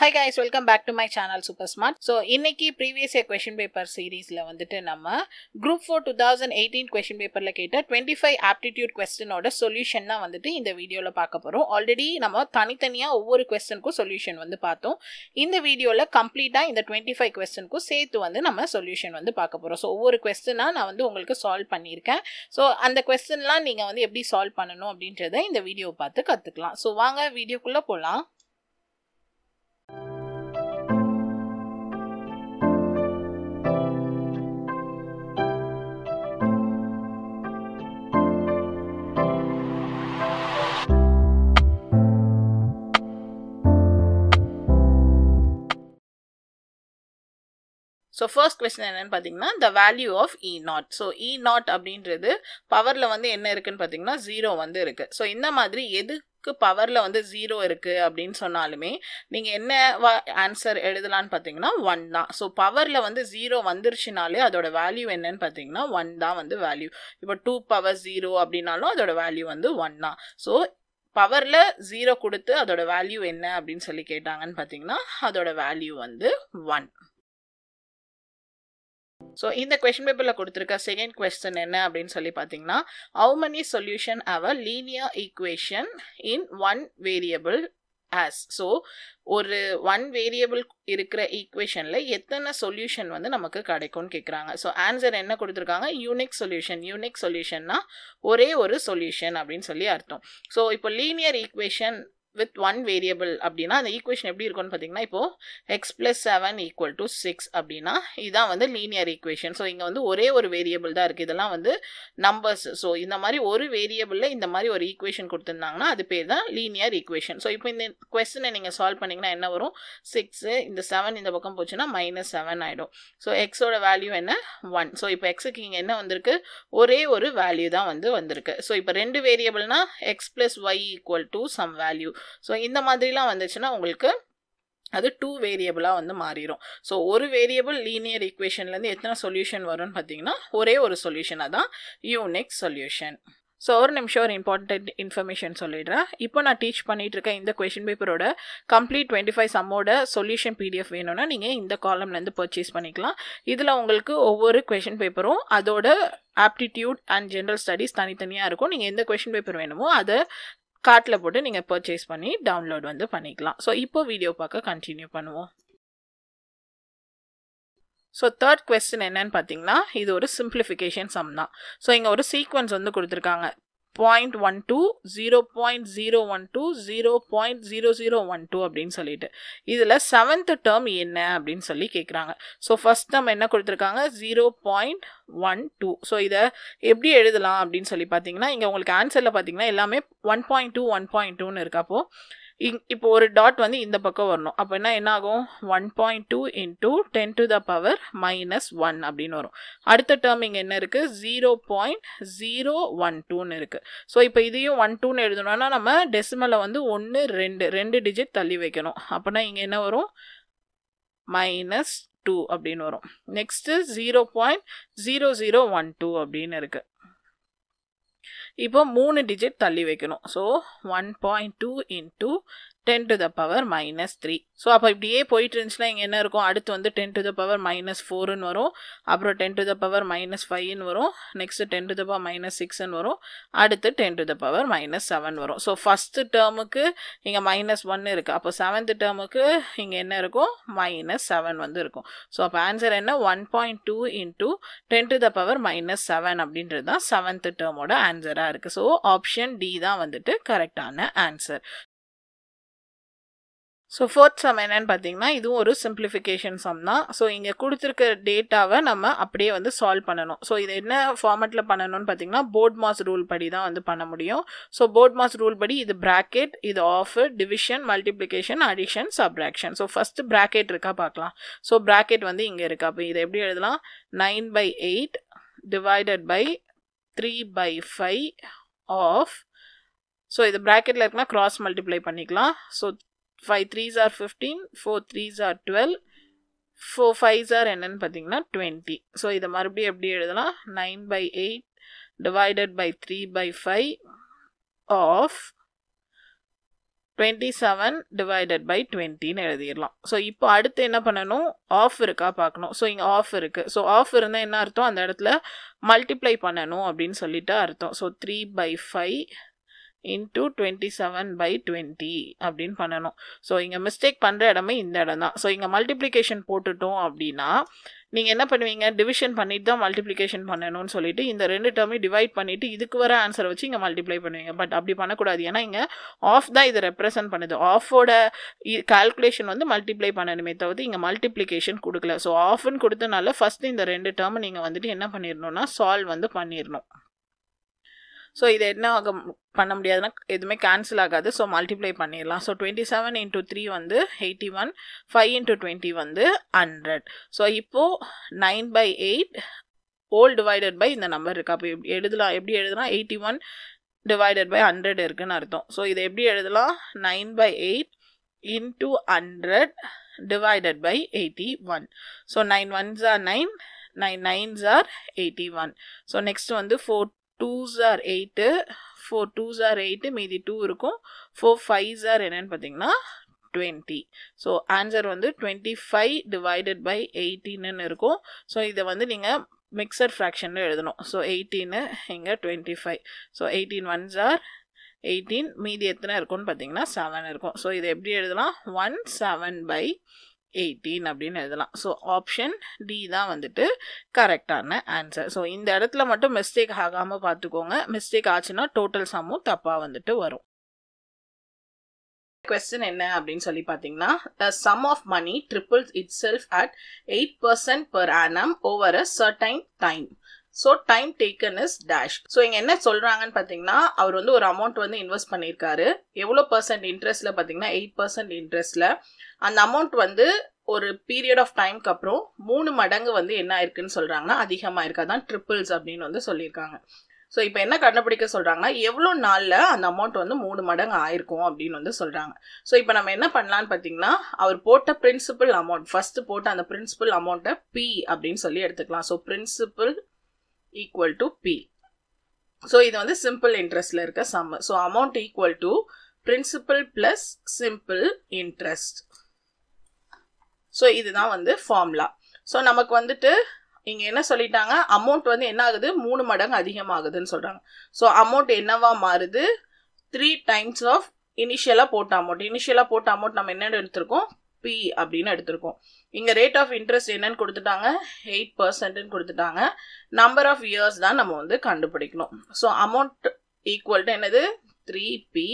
High guys welcome back to my channel super smart so இன்னைக்கு previous year question paper சீரீஸில் வந்துட்டு நம்ம group four two thousand eighteen question பேப்பரில் கேட்ட twenty five aptitude கொஸ்டினோட solution தான் வந்துட்டு இந்த வீடியோவில் பார்க்க போகிறோம் ஆல்ரெடி நம்ம தனித்தனியாக ஒவ்வொரு கொஸ்டனுக்கும் சொல்யூஷன் வந்து பார்த்தோம் இந்த வீடியோவில் கம்ப்ளீட்டாக இந்த டுவெண்ட்டி ஃபைவ் கொஸ்டனுக்கும் சேர்த்து வந்து நம்ம சொல்யூஷன் வந்து பார்க்க போகிறோம் ஸோ ஒவ்வொரு கொஸ்டினாக நான் வந்து உங்களுக்கு சால்வ் பண்ணியிருக்கேன் ஸோ அந்த கொஸ்டின்லாம் நீங்கள் வந்து எப்படி சால்வ் பண்ணணும் அப்படின்றத இந்த வீடியோவை பார்த்து கற்றுக்கலாம் ஸோ வாங்க வீடியோக்குள்ளே போகலாம் ஸோ ஃபர்ஸ்ட் கொஸ்டின் என்னென்னு பார்த்தீங்கன்னா the value of e naught so e naught அப்படின்றது பவரில் வந்து என்ன இருக்குன்னு பார்த்தீங்கன்னா ஜீரோ வந்து இருக்குது ஸோ இந்த மாதிரி எது உங்களுக்கு பவரில் வந்து ஜீரோ இருக்குது அப்படின்னு சொன்னாலுமே நீங்கள் என்ன ஆன்சர் எழுதலாம்னு பார்த்தீங்கன்னா ஒன் தான் ஸோ பவரில் வந்து ஜீரோ வந்துருச்சுனாலே அதோட வேல்யூ என்னன்னு பார்த்தீங்கன்னா ஒன் தான் வந்து வேல்யூ இப்போ டூ பவர் ஜீரோ அப்படின்னாலும் அதோட வேல்யூ வந்து ஒன் தான் ஸோ பவரில் ஜீரோ கொடுத்து அதோட வேல்யூ என்ன அப்படின்னு சொல்லி கேட்டாங்கன்னு பார்த்தீங்கன்னா அதோட வேல்யூ வந்து ஒன் ஸோ இந்த கொஷின் பேப்பரில் கொடுத்துருக்க செகண்ட் கொஸ்டின் என்ன அப்படின்னு சொல்லி பார்த்தீங்கன்னா how many solution of linear equation in one variable has so ஒரு ஒன் வேரியபிள் இருக்கிற ஈக்குவேஷனில் எத்தனை சொல்யூஷன் வந்து நமக்கு கிடைக்கும்னு கேட்குறாங்க ஸோ ஆன்சர் என்ன கொடுத்துருக்காங்க யூனிக் சொல்யூஷன் யூனிக் சொல்யூஷன்னா ஒரே ஒரு சொல்யூஷன் அப்படின்னு சொல்லி அர்த்தம் ஸோ இப்போ linear equation with one variable அப்படின்னா அந்த ஈக்குவேஷன் எப்படி இருக்கும்னு பார்த்தீங்கன்னா இப்போது x plus seven equal to six அப்படின்னா இதான் வந்து லீனியர் ஈக்குவேஷன் ஸோ இங்கே வந்து ஒரே ஒரு வேரியபிள் தான் இருக்குது இதெல்லாம் வந்து நம்பர்ஸ் ஸோ இந்த மாதிரி ஒரு வேரியபிளில் இந்த மாதிரி ஒரு ஈக்குவேஷன் கொடுத்துருந்தாங்கன்னா அது பேர் தான் லீனியர் ஈக்குவேஷன் ஸோ இப்போ இந்த கொஸ்டினை நீங்கள் சால்வ் பண்ணிங்கன்னா என்ன வரும் சிக்ஸு இந்த செவன் இந்த பக்கம் போச்சுன்னா மைனஸ் செவன் ஆகிடும் ஸோ எக்ஸோட வேல்யூ என்ன ஒன் ஸோ இப்போ எக்ஸுக்கு இங்கே என்ன வந்திருக்கு ஒரே ஒரு வேல்யூ தான் வந்து வந்திருக்கு ஸோ இப்போ ரெண்டு வேரியபிள்னால் x plus y equal to some value so இந்த மாதிரிலாம் வந்துச்சுன்னா உங்களுக்கு அது டூ வேரியபிளாக வந்து மாறிடும் ஸோ ஒரு வேரியபிள் லீனியர் ஈக்குவேஷன்லேருந்து எத்தனை சொல்யூஷன் வரும்னு பார்த்தீங்கன்னா ஒரே ஒரு சொல்யூஷனாக தான் யூனிக் சொல்யூஷன் ஸோ ஒரு நிமிஷம் ஒரு இம்பார்ட்டன்ட் இன்ஃபர்மேஷன் சொல்லிடுறேன் இப்போ நான் டீச் பண்ணிகிட்டு இருக்கேன் இந்த கொஷின் பேப்பரோட கம்ப்ளீட் டுவெண்ட்டி ஃபைவ் சம்மோட சொல்யூஷன் பிடிஎஃப் வேணும்னா நீங்கள் இந்த காலம்லேருந்து பர்ச்சேஸ் பண்ணிக்கலாம் இதில் உங்களுக்கு ஒவ்வொரு கொஷின் பேப்பரும் அதோட ஆப்டிடியூட் அண்ட் ஜென்ரல் ஸ்டடீஸ் தனித்தனியாக இருக்கும் நீங்கள் எந்த கொஷின் பேப்பர் வேணுமோ அதை கார்ட்டில் போட்டு நீங்கள் பர்ச்சேஸ் பண்ணி டவுன்லோட் வந்து பண்ணிக்கலாம் ஸோ இப்போ வீடியோ பார்க்க கண்டினியூ பண்ணுவோம் ஸோ தேர்ட் கொஸ்டின் என்னன்னு பார்த்தீங்கன்னா இது ஒரு சிம்பிளிஃபிகேஷன் சம் தான் ஸோ இங்கே ஒரு சீக்வன்ஸ் வந்து கொடுத்துருக்காங்க point one two zero point zero one two zero point zero zero one two அப்படின்னு சொல்லிட்டு இதில் செவன்த்து டேர்ம் என்ன அப்படின்னு சொல்லி கேட்குறாங்க ஸோ ஃபஸ்ட் நம்ம என்ன கொடுத்துருக்காங்க zero point one two so இதை எப்படி எழுதலாம் அப்படின்னு சொல்லி பார்த்தீங்கன்னா இங்கே உங்களுக்கு ஆன்சரில் பார்த்தீங்கன்னா எல்லாமே one point two one point டூன்னு இருக்கப்போ இப்போ ஒரு டாட் வந்து இந்த பக்கம் வரணும் அப்போனா என்ன ஆகும் one point two into ten to the power minus one அப்படின்னு வரும் அடுத்த டேர்ம் இங்கே என்ன இருக்குது ஜீரோ பாயிண்ட் ஜீரோ ஒன் டூன்னு இருக்குது ஸோ இப்போ இதையும் ஒன் டூன்னு எழுதணும்னா நம்ம டெசிமலை வந்து ஒன்று ரெண்டு ரெண்டு டிஜிட் தள்ளி வைக்கணும் அப்போனா இங்கே என்ன வரும் மைனஸ் டூ அப்படின்னு வரும் next zero point zero zero one two அப்படின்னு இருக்குது இப்போ மூணு டிஜிட் தள்ளி வைக்கணும் so one point two into ten to the power minus three so அப்போ இப்படியே போயிட்டு இருந்துச்சுன்னா இங்கே என்ன இருக்கும் அடுத்து வந்து ten to the power minus ஃபோருன்னு வரும் அப்புறம் ten to the power minus ஃபைவ்னு வரும் next ten to the power minus சிக்ஸ்ன்னு வரும் அடுத்து ten to the power minus seven வரும் ஸோ ஃபஸ்ட்டு டேர்முக்கு இங்கே மைனஸ் ஒன் இருக்குது அப்போ செவன்த்து டேர்முக்கு இங்கே என்ன இருக்கும் மைனஸ் செவன் வந்து இருக்கும் ஸோ அப்போ ஆன்சர் என்ன one point two into ten to the power minus seven அப்படின்றது தான் செவன்த்து டேர்மோட ஆன்சராக இருக்குது ஸோ ஆப்ஷன் டி தான் வந்துட்டு கரெக்டான ஆன்சர் ஸோ ஃபோர்த் சம் என்னென்னு பார்த்தீங்கன்னா இதுவும் ஒரு சிம்பிளிஃபிகேஷன் சம் தான் ஸோ இங்கே கொடுத்துருக்க டேட்டாவை நம்ம அப்படியே வந்து சால்வ் பண்ணணும் ஸோ இது என்ன ஃபார்மெட்டில் பண்ணணும்னு பார்த்தீங்கன்னா போர்ட் மாஸ் ரூல் படி தான் வந்து பண்ண முடியும் ஸோ போர்ட் மாஸ் ரூல் படி இது ப்ராக்கெட் இது of division multiplication addition subtraction so first bracket இருக்கா பார்க்கலாம் ஸோ ப்ராக்கெட் வந்து இங்கே இருக்கா அப்போ இதை எப்படி எழுதலாம் nine by eight divided by three by five of so இது ப்ராக்கெட்டில் இருக்குன்னா க்ராஸ் மல்டிப்ளை பண்ணிக்கலாம் so five threes are fifteen four threes are twelve four fives are என்னன்னு பார்த்தீங்கன்னா டுவெண்ட்டி ஸோ இதை மறுபடியும் எப்படி எழுதலாம் nine by eight divided by three by five of twenty seven divided by டுவெண்ட்டின்னு எழுதிடலாம் ஸோ இப்போ அடுத்து என்ன பண்ணணும் ஆஃப் இருக்கா பார்க்கணும் ஸோ இங்கே ஆஃப் இருக்குது ஸோ ஆஃப் இருந்தால் என்ன அர்த்தம் அந்த இடத்துல மல்டிப்ளை பண்ணணும் அப்படின்னு சொல்லிட்டு அர்த்தம் so three by five into twenty seven by twenty அப்படின்னு பண்ணணும் ஸோ இங்கே மிஸ்டேக் பண்ணுற இடமே இந்த இடம் தான் ஸோ இங்கே மல்டிப்ளிகேஷன் போட்டுட்டோம் அப்படின்னா நீங்கள் என்ன பண்ணுவீங்க டிவிஷன் பண்ணிட்டு தான் மல்டிப்ளிகேஷன் பண்ணணும்னு சொல்லிட்டு இந்த ரெண்டு டேர்மையும் டிவைட் பண்ணிவிட்டு இதுக்கு வர ஆன்சரை வச்சு இங்கே மல்டிப்ளை பண்ணுவீங்க பட் அப்படி பண்ணக்கூடாது ஏன்னா இங்கே ஆஃப் தான் இதை ரெப்ரசன்ட் பண்ணுது ஆஃபோட கால்குலேஷன் வந்து மல்டிப்ளை பண்ணணுமே தவிர இங்கே மல்டிப்ளிகேஷன் கொடுக்கல ஸோ ஆஃப்னு கொடுத்தனால ஃபஸ்ட்டு இந்த ரெண்டு டேர்மை நீங்கள் வந்துட்டு என்ன பண்ணிடணும்னா சால்வ் வந்து பண்ணிடணும் ஸோ இது என்ன ஆகும் பண்ண முடியாதுன்னா எதுவுமே கேன்சல் ஆகாது ஸோ மல்டிப்ளை பண்ணிடலாம் so twenty seven into three வந்து eighty one five into twenty வந்து ஹண்ட்ரட் ஸோ இப்போது nine by eight whole divided by இந்த நம்பர் இருக்குது அப்போ எப்படி எழுதலாம் எப்படி எழுதலாம் eighty one divided by hundred இருக்குதுன்னு அர்த்தம் ஸோ இதை எப்படி எழுதலாம் nine by eight into hundred divided by eighty one so nine ones are nine nine nines are eighty one so next வந்து four twos are eight four twos are eight மீதி two இருக்கும் four fives are என்னன்னு பார்த்தீங்கன்னா twenty so answer வந்து twenty five divided by எயிட்டீன்னு இருக்கும் so இதை வந்து நீங்கள் மிக்சர் ஃப்ராக்ஷனில் எழுதணும் ஸோ எயிட்டீனு இங்கே twenty five so eighteen ones are eighteen மீதி எத்தனை இருக்கும்னு பார்த்தீங்கன்னா செவன் இருக்கும் ஸோ இதை எப்படி எழுதலாம் ஒன் செவன் பை எயிட்டீன் அப்படின்னு எழுதலாம் ஸோ ஆப்ஷன் டி தான் வந்துட்டு கரெக்டான ஆன்சர் ஸோ இந்த இடத்துல மட்டும் மிஸ்டேக் ஆகாமல் பார்த்துக்கோங்க மிஸ்டேக் ஆச்சுன்னா டோட்டல் சம்மும் தப்பாக வந்துட்டு வரும் கொஸ்டின் என்ன அப்படின்னு சொல்லி பார்த்தீங்கன்னா the sum of money triples itself at eight percent per annum over a certain time so time taken is dash so இங்கே என்ன சொல்கிறாங்கன்னு பார்த்தீங்கன்னா அவர் வந்து ஒரு அமௌண்ட் வந்து இன்வெஸ்ட் பண்ணியிருக்காரு எவ்வளோ பர்சன்ட் இன்ட்ரெஸ்ட்டில் பார்த்தீங்கன்னா எயிட் பர்சன்ட் இன்ட்ரெஸ்ட்டில் அந்த அமௌண்ட் வந்து ஒரு பீரியட் ஆஃப் டைம்க்கு அப்புறம் மூணு மடங்கு வந்து என்ன ஆயிருக்குன்னு சொல்கிறாங்கன்னா அதிகமாக இருக்கா தான் ட்ரிப்பிள்ஸ் அப்படின்னு வந்து சொல்லியிருக்காங்க ஸோ இப்போ என்ன கண்டுபிடிக்க சொல்கிறாங்கன்னா எவ்வளோ நாளில் அந்த அமௌண்ட் வந்து மூணு மடங்கு ஆயிருக்கும் அப்படின்னு வந்து சொல்கிறாங்க ஸோ இப்போ நம்ம என்ன பண்ணலான்னு பார்த்தீங்கன்னா அவர் போட்ட பிரின்சிபல் அமௌண்ட் ஃபஸ்ட்டு போட்ட அந்த பிரின்சிபல் அமௌண்ட்டை பி அப்படின்னு சொல்லி எடுத்துக்கலாம் so principal equal to P so இது வந்து சிம்பிள் இன்ட்ரெஸ்டில் இருக்க sum so amount equal to principal plus simple interest so இதுதான் வந்து ஃபார்முலா ஸோ நமக்கு வந்துட்டு இங்கே என்ன சொல்லிட்டாங்க அமௌண்ட் வந்து என்ன ஆகுது மூணு மடங்கு அதிகமாகுதுன்னு சொல்கிறாங்க ஸோ அமௌண்ட் என்னவா மாறுது த்ரீ டைம்ஸ் ஆஃப் இனிஷியலாக போட்ட அமௌண்ட் இனிஷியலாக போட்ட அமௌண்ட் நம்ம என்னென்ன எடுத்திருக்கோம் சிபி அப்படின்னு எடுத்திருக்கோம் இங்கே ரேட் ஆஃப் இன்ட்ரெஸ்ட் என்னன்னு கொடுத்துட்டாங்க எயிட் பர்சன்ட்னு கொடுத்துட்டாங்க நம்பர் ஆஃப் இயர்ஸ் தான் நம்ம வந்து கண்டுபிடிக்கணும் ஸோ அமௌண்ட் ஈக்குவல் டு என்னது த்ரீ பி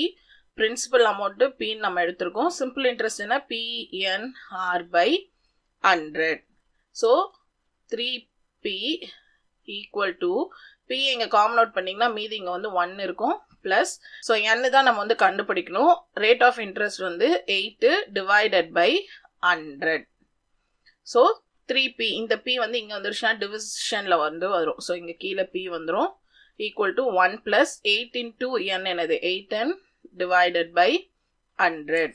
பிரின்சிபல் அமௌண்ட்டு பின்னு நம்ம எடுத்திருக்கோம் சிம்பிள் இன்ட்ரெஸ்ட் என்ன PNR by hundred so three P equal to P இங்கே காமன் அவுட் பண்ணிங்கன்னா மீதி இங்கே வந்து ஒன் இருக்கும் ப்ளஸ் ஸோ என்ன தான் நம்ம வந்து கண்டுபிடிக்கணும் ரேட் ஆஃப் இன்ட்ரெஸ்ட் வந்து eight divided by hundred so three P இந்த பி வந்து இங்கே வந்துருச்சுன்னா டிவிஷனில் வந்து வரும் ஸோ இங்கே கீழே பி வந்துடும் equal to one plus eight two N என்னது eight N divided by hundred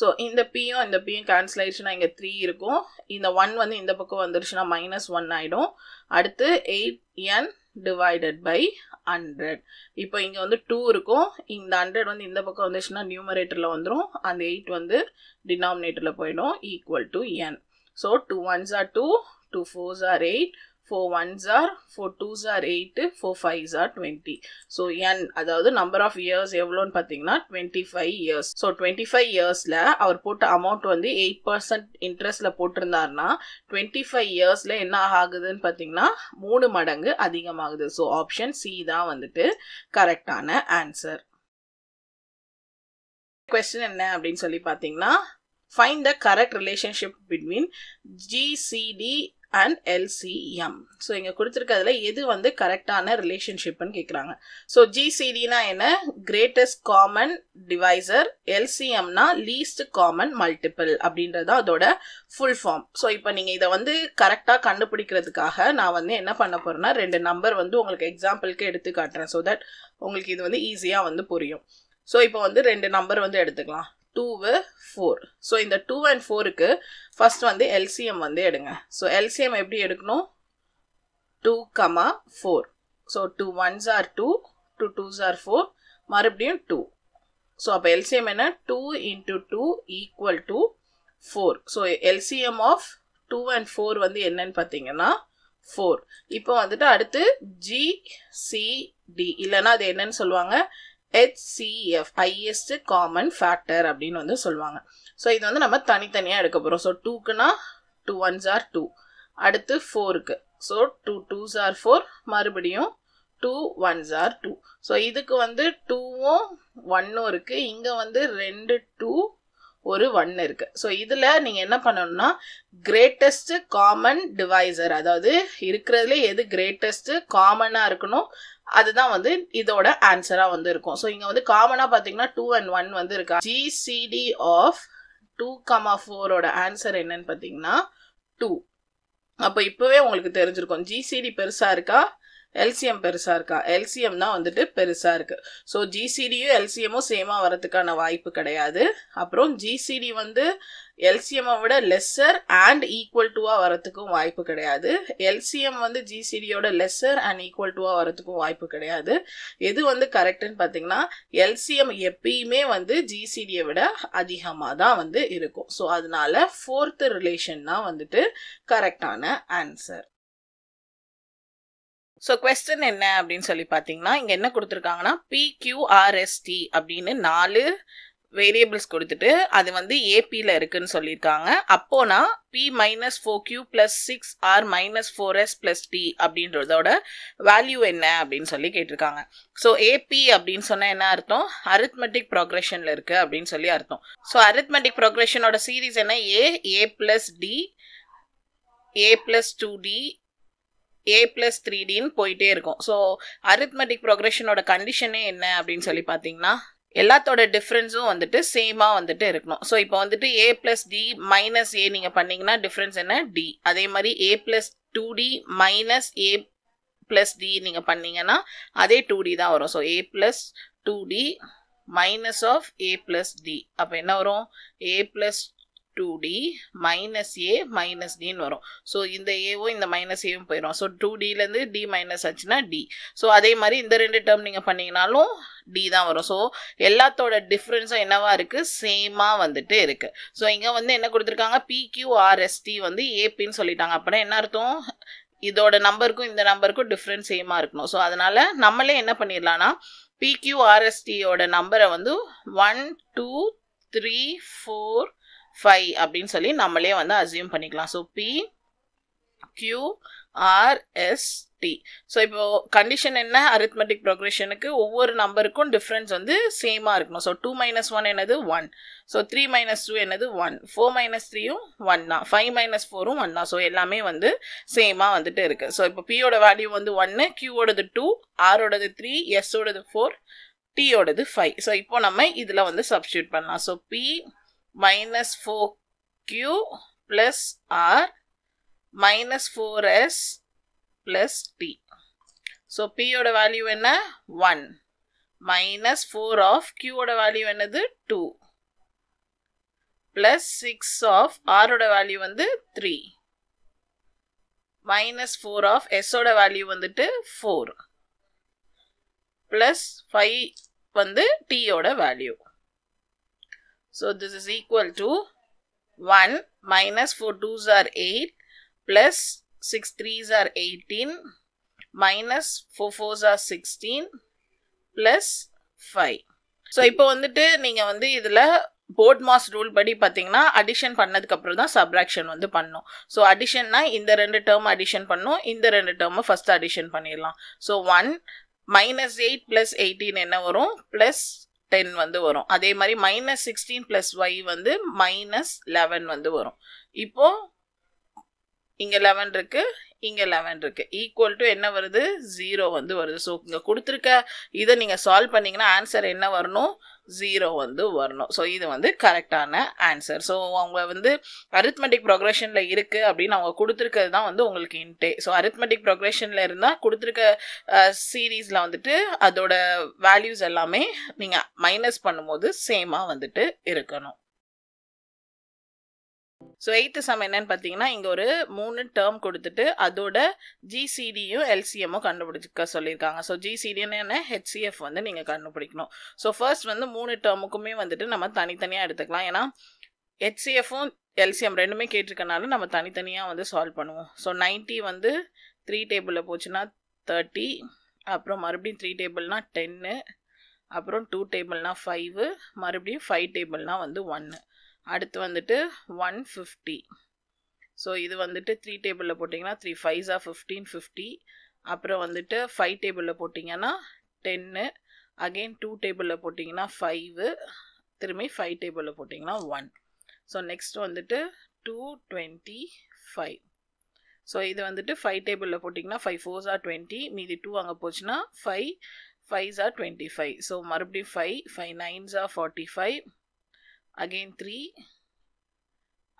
so இந்த பியும் இந்த பியும் கேன்சல் ஆயிடுச்சுன்னா இங்கே த்ரீ இருக்கும் இந்த ஒன் வந்து இந்த பக்கம் வந்துருச்சுன்னா மைனஸ் ஒன் ஆகிடும் அடுத்து eight N divided by hundred இப்போ இங்கே வந்து டூ இருக்கும் இந்த ஹண்ட்ரட் வந்து இந்த பக்கம் வந்துச்சுன்னா நியூமரேட்டரில் வந்துடும் அந்த எயிட் வந்து டினாமினேட்டரில் போயிடும் equal to N so two ones are two two fours are eight four ones are four twos are eight four fives are twenty so N அதாவது நம்பர் ஆஃப் இயர்ஸ் எவ்வளோன்னு பார்த்தீங்கன்னா twenty five years so twenty five இயர்ஸில் அவர் போட்ட amount வந்து eight percent இன்ட்ரெஸ்ட்டில் போட்டிருந்தாருன்னா twenty five இயர்ஸில் என்ன ஆகுதுன்னு பார்த்தீங்கன்னா மூணு மடங்கு அதிகமாகுது ஸோ ஆப்ஷன் சி தான் வந்துட்டு கரெக்டான ஆன்சர் கொஸ்டின் என்ன அப்படின்னு சொல்லி பார்த்தீங்கன்னா find the correct relationship between GCD and LCM so இங்கே கொடுத்துருக்கிறதுல எது வந்து கரெக்டான ரிலேஷன்ஷிப்னு கேட்குறாங்க ஸோ ஜிசிடினா என்ன கிரேட்டஸ்ட் காமன் டிவைசர் எல்சிஎம்னா லீஸ்ட் காமன் மல்டிபிள் அப்படின்றது அதோட ஃபுல் ஃபார்ம் ஸோ இப்போ நீங்கள் இதை வந்து கரெக்டாக கண்டுபிடிக்கிறதுக்காக நான் வந்து என்ன பண்ண போகிறேன்னா ரெண்டு நம்பர் வந்து உங்களுக்கு எக்ஸாம்பிளுக்கு எடுத்து காட்டுறேன் ஸோ தட் உங்களுக்கு இது வந்து ஈஸியாக வந்து புரியும் ஸோ இப்போ வந்து ரெண்டு நம்பர் வந்து எடுத்துக்கலாம் டூவு ஃபோர் ஸோ இந்த டூ அண்ட் ஃபோருக்கு ஃபஸ்ட் வந்து எல்சிஎம் வந்து எடுங்க ஸோ எல்சிஎம் எப்படி எடுக்கணும் two comma four so two ones are two two twos are four மறுபடியும் டூ ஸோ அப்போ எல்சிஎம் என்ன two into two equal to four so LCM of two and four வந்து என்னன்னு பார்த்தீங்கன்னா ஃபோர் இப்போ வந்துட்டு அடுத்து ஜிசிடி இல்லைன்னா அது என்னன்னு சொல்லுவாங்க ஹெச்சிஎஃப் ஹையஸ்ட் காமன் ஃபேக்டர் அப்படின்னு வந்து சொல்லுவாங்க ஸோ இது வந்து நம்ம தனித்தனியாக எடுக்க போகிறோம் ஸோ டூக்குன்னா டூ ஒன்ஸ் ஆர் டூ அடுத்து ஃபோருக்கு so two twos are four மறுபடியும் two ones are two so இதுக்கு வந்து டூவும் ஒன்னும் இருக்குது இங்கே வந்து ரெண்டு டூ ஒரு ஒன் இருக்குது ஸோ இதில் நீங்கள் என்ன பண்ணணும்னா கிரேட்டஸ்ட்டு காமன் டிவைசர் அதாவது இருக்கிறதுல எது கிரேட்டஸ்ட்டு காமனாக இருக்கணும் அதுதான் வந்து இதோட ஆன்சராக வந்து இருக்கும் ஸோ இங்கே வந்து காமனாக பார்த்தீங்கன்னா டூ அண்ட் ஒன் வந்து இருக்கா ஜிசிடி ஆஃப் டூ கமா ஃபோரோட ஆன்சர் என்னன்னு பார்த்தீங்கன்னா டூ அப்போ இப்போவே உங்களுக்கு தெரிஞ்சிருக்கும் ஜிசிடி பெருசாக இருக்கா எல்சிஎம் பெருசாக இருக்கா எல்சிஎம்னா வந்துட்டு பெருசாக இருக்குது ஸோ ஜிசிடியும் எல்சிஎம்மும் சேமாக வரதுக்கான வாய்ப்பு கிடையாது அப்புறம் ஜிசிடி வந்து எல்சிஎம்மை விட லெஸ்ஸர் அண்ட் ஈக்குவல் டுவாக வரத்துக்கும் வாய்ப்பு கிடையாது எல்சிஎம் வந்து ஜிசிடியோட லெஸ்ஸர் அண்ட் ஈக்குவல் டுவாக வரத்துக்கும் வாய்ப்பு கிடையாது எது வந்து கரெக்டுன்னு பார்த்தீங்கன்னா எல்சிஎம் எப்பயுமே வந்து ஜிசிடியை விட அதிகமாக தான் வந்து இருக்கும் ஸோ அதனால ஃபோர்த்து ரிலேஷன் தான் வந்துட்டு கரெக்டான ஆன்சர் ஸோ கொஸ்டின் என்ன அப்படின்னு சொல்லி பார்த்தீங்கன்னா இங்கே என்ன கொடுத்துருக்காங்கன்னா பிக்யூஆர்எஸ்டி அப்படின்னு நாலு வேரியபிள்ஸ் கொடுத்துட்டு அது வந்து ஏபியில் இருக்குன்னு சொல்லியிருக்காங்க அப்போனா P minus four Q plus six R minus four S plus T அப்படின்றதோட வேல்யூ என்ன அப்படின்னு சொல்லி கேட்டிருக்காங்க ஸோ ஏபி அப்படின்னு சொன்னால் என்ன அர்த்தம் அரித்மெட்டிக் ப்ரோக்ரெஷனில் இருக்குது அப்படின்னு சொல்லி அர்த்தம் ஸோ அரித்மெட்டிக் ப்ரோக்ரெஷனோட சீரீஸ் என்ன A A plus D A plus two D A plus three டின்னு போயிட்டே இருக்கும் ஸோ அரித்மெட்டிக் ப்ரொக்ரெஷனோட கண்டிஷனே என்ன அப்படின்னு சொல்லி பார்த்தீங்கன்னா எல்லாத்தோட டிஃப்ரென்ஸும் வந்துட்டு சேமாக வந்துட்டு இருக்கணும் ஸோ இப்போ வந்துட்டு A plus D minus A நீங்கள் பண்ணீங்கன்னா டிஃப்ரென்ஸ் என்ன டி அதே மாதிரி A plus two D minus A plus D நீங்கள் பண்ணீங்கன்னா அதே டூ டி தான் வரும் so A plus two D minus of A plus D அப்போ என்ன வரும் A plus two D minus A minus டின்னு வரும் ஸோ இந்த ஏவும் இந்த மைனஸ் ஏவும் போயிடும் ஸோ டூ டிலேருந்து டி மைனஸ் ஆச்சுன்னா டி ஸோ அதே மாதிரி இந்த ரெண்டு டேர்ம் நீங்கள் பண்ணிங்கனாலும் டி தான் வரும் ஸோ எல்லாத்தோட டிஃப்ரென்ஸும் என்னவா இருக்குது சேமாக வந்துட்டு இருக்குது ஸோ இங்கே வந்து என்ன கொடுத்துருக்காங்க பிக்யூஆர்எஸ்டி வந்து ஏபின்னு சொல்லிட்டாங்க அப்படின்னா என்ன அர்த்தம் இதோட நம்பருக்கும் இந்த நம்பருக்கும் டிஃப்ரென்ஸ் சேமாக இருக்கணும் ஸோ அதனால் நம்மளே என்ன பண்ணிடலான்னா பிக்யூஆர்எஸ்டியோட நம்பரை வந்து one two three four five அப்படின்னு சொல்லி நம்மளே வந்து அசியூம் பண்ணிக்கலாம் so P Q R S T so இப்போ கண்டிஷன் என்ன அரித்மெட்டிக் ப்ரொக்ரெஷனுக்கு ஒவ்வொரு நம்பருக்கும் டிஃப்ரென்ஸ் வந்து சேமாக இருக்கணும் ஸோ டூ மைனஸ் ஒன் என்னது one so three minus two என்னது ஒன் ஃபோர் மைனஸ் த்ரீயும் ஒன் தான் ஃபைவ் மைனஸ் ஃபோரும் ஒன் தான் ஸோ எல்லாமே வந்து சேமாக வந்துட்டு இருக்குது ஸோ இப்போ பியோட வேல்யூ வந்து ஒன்று கியூவோடது டூ ஆரோடது த்ரீ எஸ்ஸோடது ஃபோர் டியோடது ஃபைவ் ஸோ இப்போ நம்ம இதில் வந்து சப்ஸ்டியூட் பண்ணலாம் so P minus 4q plus r minus 4s plus t. So, p ஓட value என்ன 1 minus 4 of q ஓட value என்னது 2 plus 6 of r ஓட value வந்து 3 minus 4 of s ஓட value வந்துட்டு 4 plus 5 வந்து t ஓட value So this is equal to 1 minus 4 2s are 8 plus 6 3s are 18 minus 4 4s are 16 plus 5. So இப்போ வந்துட்டு நீங்கள் வந்து இதில் போர்ட் மாஸ் ரூல் படி பார்த்தீங்கன்னா அடிஷன் பண்ணதுக்கு அப்புறம் தான் சப்ராக்ஷன் வந்து பண்ணும் ஸோ அடிஷன்னா இந்த ரெண்டு டேர்ம் அடிஷன் பண்ணும் இந்த ரெண்டு டேர்மை ஃபஸ்ட் அடிஷன் பண்ணிடலாம் so one minus eight plus eighteen என்ன வரும் ப்ளஸ் டென் வந்து வரும் அதே மாதிரி மைனஸ் சிக்ஸ்டீன் ப்ளஸ் ஒய் வந்து மைனஸ் லெவன் வந்து வரும் இப்போது இங்கே லெவன் இருக்குது இங்கே லெவன் இருக்குது ஈக்குவல் டு என்ன வருது ஜீரோ வந்து வருது ஸோ இங்கே கொடுத்துருக்க இதை நீங்கள் சால்வ் பண்ணிங்கன்னா ஆன்சர் என்ன வரணும் ஜீரோ வந்து வரணும் ஸோ இது வந்து கரெக்டான ஆன்சர் ஸோ அவங்க வந்து அரித்மெட்டிக் ப்ரொக்ரெஷனில் இருக்குது அப்படின்னு அவங்க கொடுத்துருக்கிறது தான் வந்து உங்களுக்கு இன்டே ஸோ அரித்மெட்டிக் ப்ரொக்ரெஷனில் இருந்தால் கொடுத்துருக்க சீரீஸில் வந்துட்டு அதோட வேல்யூஸ் எல்லாமே நீங்கள் மைனஸ் பண்ணும்போது சேமாக வந்துட்டு இருக்கணும் ஸோ எயித்து சம் என்னன்னு பார்த்தீங்கன்னா இங்கே ஒரு மூணு டேர்ம் கொடுத்துட்டு அதோட ஜிசிடியும் எல்சிஎம்மும் கண்டுபிடிச்சிக்க சொல்லியிருக்காங்க ஸோ ஜிசிடின்னு என்ன ஹெச்சிஎஃப் வந்து நீங்கள் கண்டுபிடிக்கணும் ஸோ ஃபர்ஸ்ட் வந்து மூணு டேர்முக்குமே வந்துட்டு நம்ம தனித்தனியாக எடுத்துக்கலாம் ஏன்னா ஹெச்சிஎஃப்பும் எல்சிஎம் ரெண்டுமே கேட்டிருக்கனால நம்ம தனித்தனியாக வந்து சால்வ் பண்ணுவோம் ஸோ நைன்ட்டி வந்து த்ரீ டேபிளில் போச்சுன்னா தேர்ட்டி அப்புறம் மறுபடியும் த்ரீ டேபிள்னால் டென்னு அப்புறம் டூ டேபிள்னால் ஃபைவு மறுபடியும் ஃபைவ் டேபிள்னால் வந்து ஒன்று அடுத்து வந்துட்டு ஒன் ஃபிஃப்டி ஸோ இது வந்துட்டு த்ரீ டேபிளில் போட்டிங்கன்னா த்ரீ ஃபைவ்ஸா ஃபிஃப்டீன் ஃபிஃப்டி அப்புறம் வந்துட்டு ஃபைவ் டேபிளில் போட்டிங்கன்னா டென்னு அகெயின் டூ டேபிளில் போட்டிங்கன்னா ஃபைவு திரும்பி ஃபைவ் டேபிளில் போட்டிங்கன்னா ஒன் ஸோ நெக்ஸ்ட் வந்துட்டு டூ டுவெண்ட்டி ஃபைவ் ஸோ இது வந்துட்டு ஃபைவ் டேபிளில் போட்டிங்கன்னா ஃபைவ் ஃபோர்ஸா டுவெண்ட்டி மீதி டூ அங்கே போச்சுன்னா five fives are twenty five so மறுபடியும் five five nines are forty five again three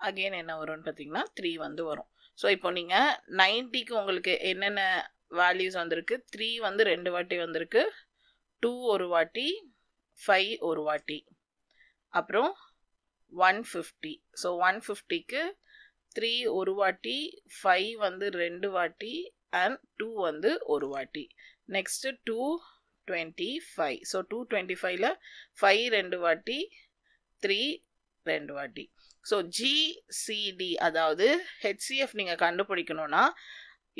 again என்ன வரும்னு பார்த்தீங்கன்னா த்ரீ வந்து வரும் ஸோ இப்போ நீங்கள் நைன்ட்டிக்கு உங்களுக்கு என்னென்ன வேல்யூஸ் வந்திருக்கு த்ரீ வந்து ரெண்டு வாட்டி வந்திருக்கு டூ ஒரு வாட்டி ஃபைவ் ஒரு வாட்டி அப்புறம் ஒன் ஃபிஃப்டி ஸோ ஒன் ஃபிஃப்டிக்கு த்ரீ ஒரு வாட்டி ஃபைவ் வந்து ரெண்டு வாட்டி அண்ட் டூ வந்து ஒரு வாட்டி next two twenty five so two twenty ஃபைவ்ல ஃபைவ் ரெண்டு வாட்டி த்ரீ ரெண்டு வாட்டி ஸோ ஜிசிடி அதாவது ஹெச்சிஎஃப் நீங்கள் கண்டுபிடிக்கணுன்னா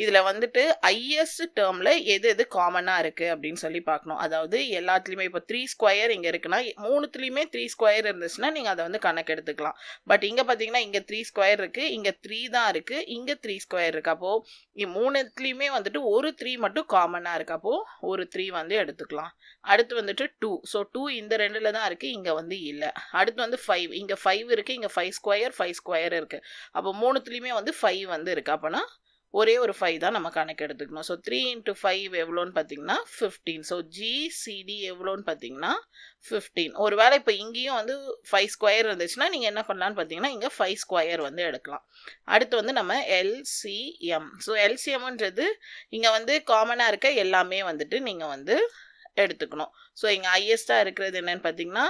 இதில் வந்துட்டு ஐஎஸ் டேர்மில் எது எது காமனாக இருக்குது அப்படின்னு சொல்லி பார்க்கணும் அதாவது எல்லாத்துலேயுமே இப்போ த்ரீ ஸ்கொயர் இங்கே இருக்குன்னா மூணுத்துலேயுமே த்ரீ ஸ்கொயர் இருந்துச்சுன்னா நீங்கள் அதை வந்து கணக்கு எடுத்துக்கலாம் பட் இங்கே பார்த்தீங்கன்னா இங்கே த்ரீ ஸ்கொயர் இருக்குது இங்கே த்ரீ தான் இருக்குது இங்கே த்ரீ ஸ்கொயர் இருக்குது அப்போது மூணுத்துலேயுமே வந்துட்டு ஒரு த்ரீ மட்டும் காமனாக இருக்குது அப்போது ஒரு த்ரீ வந்து எடுத்துக்கலாம் அடுத்து வந்துட்டு டூ ஸோ டூ இந்த ரெண்டில் தான் இருக்குது இங்கே வந்து இல்லை அடுத்து வந்து ஃபைவ் இங்கே ஃபைவ் இருக்குது இங்கே ஃபைவ் ஸ்கொயர் ஃபைவ் ஸ்கொயர் இருக்குது அப்போ மூணுத்துலேயுமே வந்து ஃபைவ் வந்து இருக்குது அப்போனா ஒரே ஒரு ஃபைவ் தான் நம்ம கணக்கு எடுத்துக்கணும் ஸோ த்ரீ இன்ட்டு ஃபைவ் எவ்வளோன்னு பார்த்தீங்கன்னா ஃபிஃப்டீன் ஸோ ஜிசிடி எவ்வளோன்னு பார்த்தீங்கன்னா ஃபிஃப்டீன் ஒரு வேளை இப்போ இங்கேயும் வந்து ஃபைவ் ஸ்கொயர் இருந்துச்சுன்னா நீங்கள் என்ன பண்ணலான்னு பார்த்தீங்கன்னா இங்கே ஃபைவ் ஸ்கொயர் வந்து எடுக்கலாம் அடுத்து வந்து நம்ம எல்சிஎம் ஸோ எல்சிஎம்ன்றது இங்கே வந்து காமனாக இருக்க எல்லாமே வந்துட்டு நீங்கள் வந்து எடுத்துக்கணும் ஸோ இங்கே ஹையஸ்ட்டாக இருக்கிறது என்னென்னு பார்த்தீங்கன்னா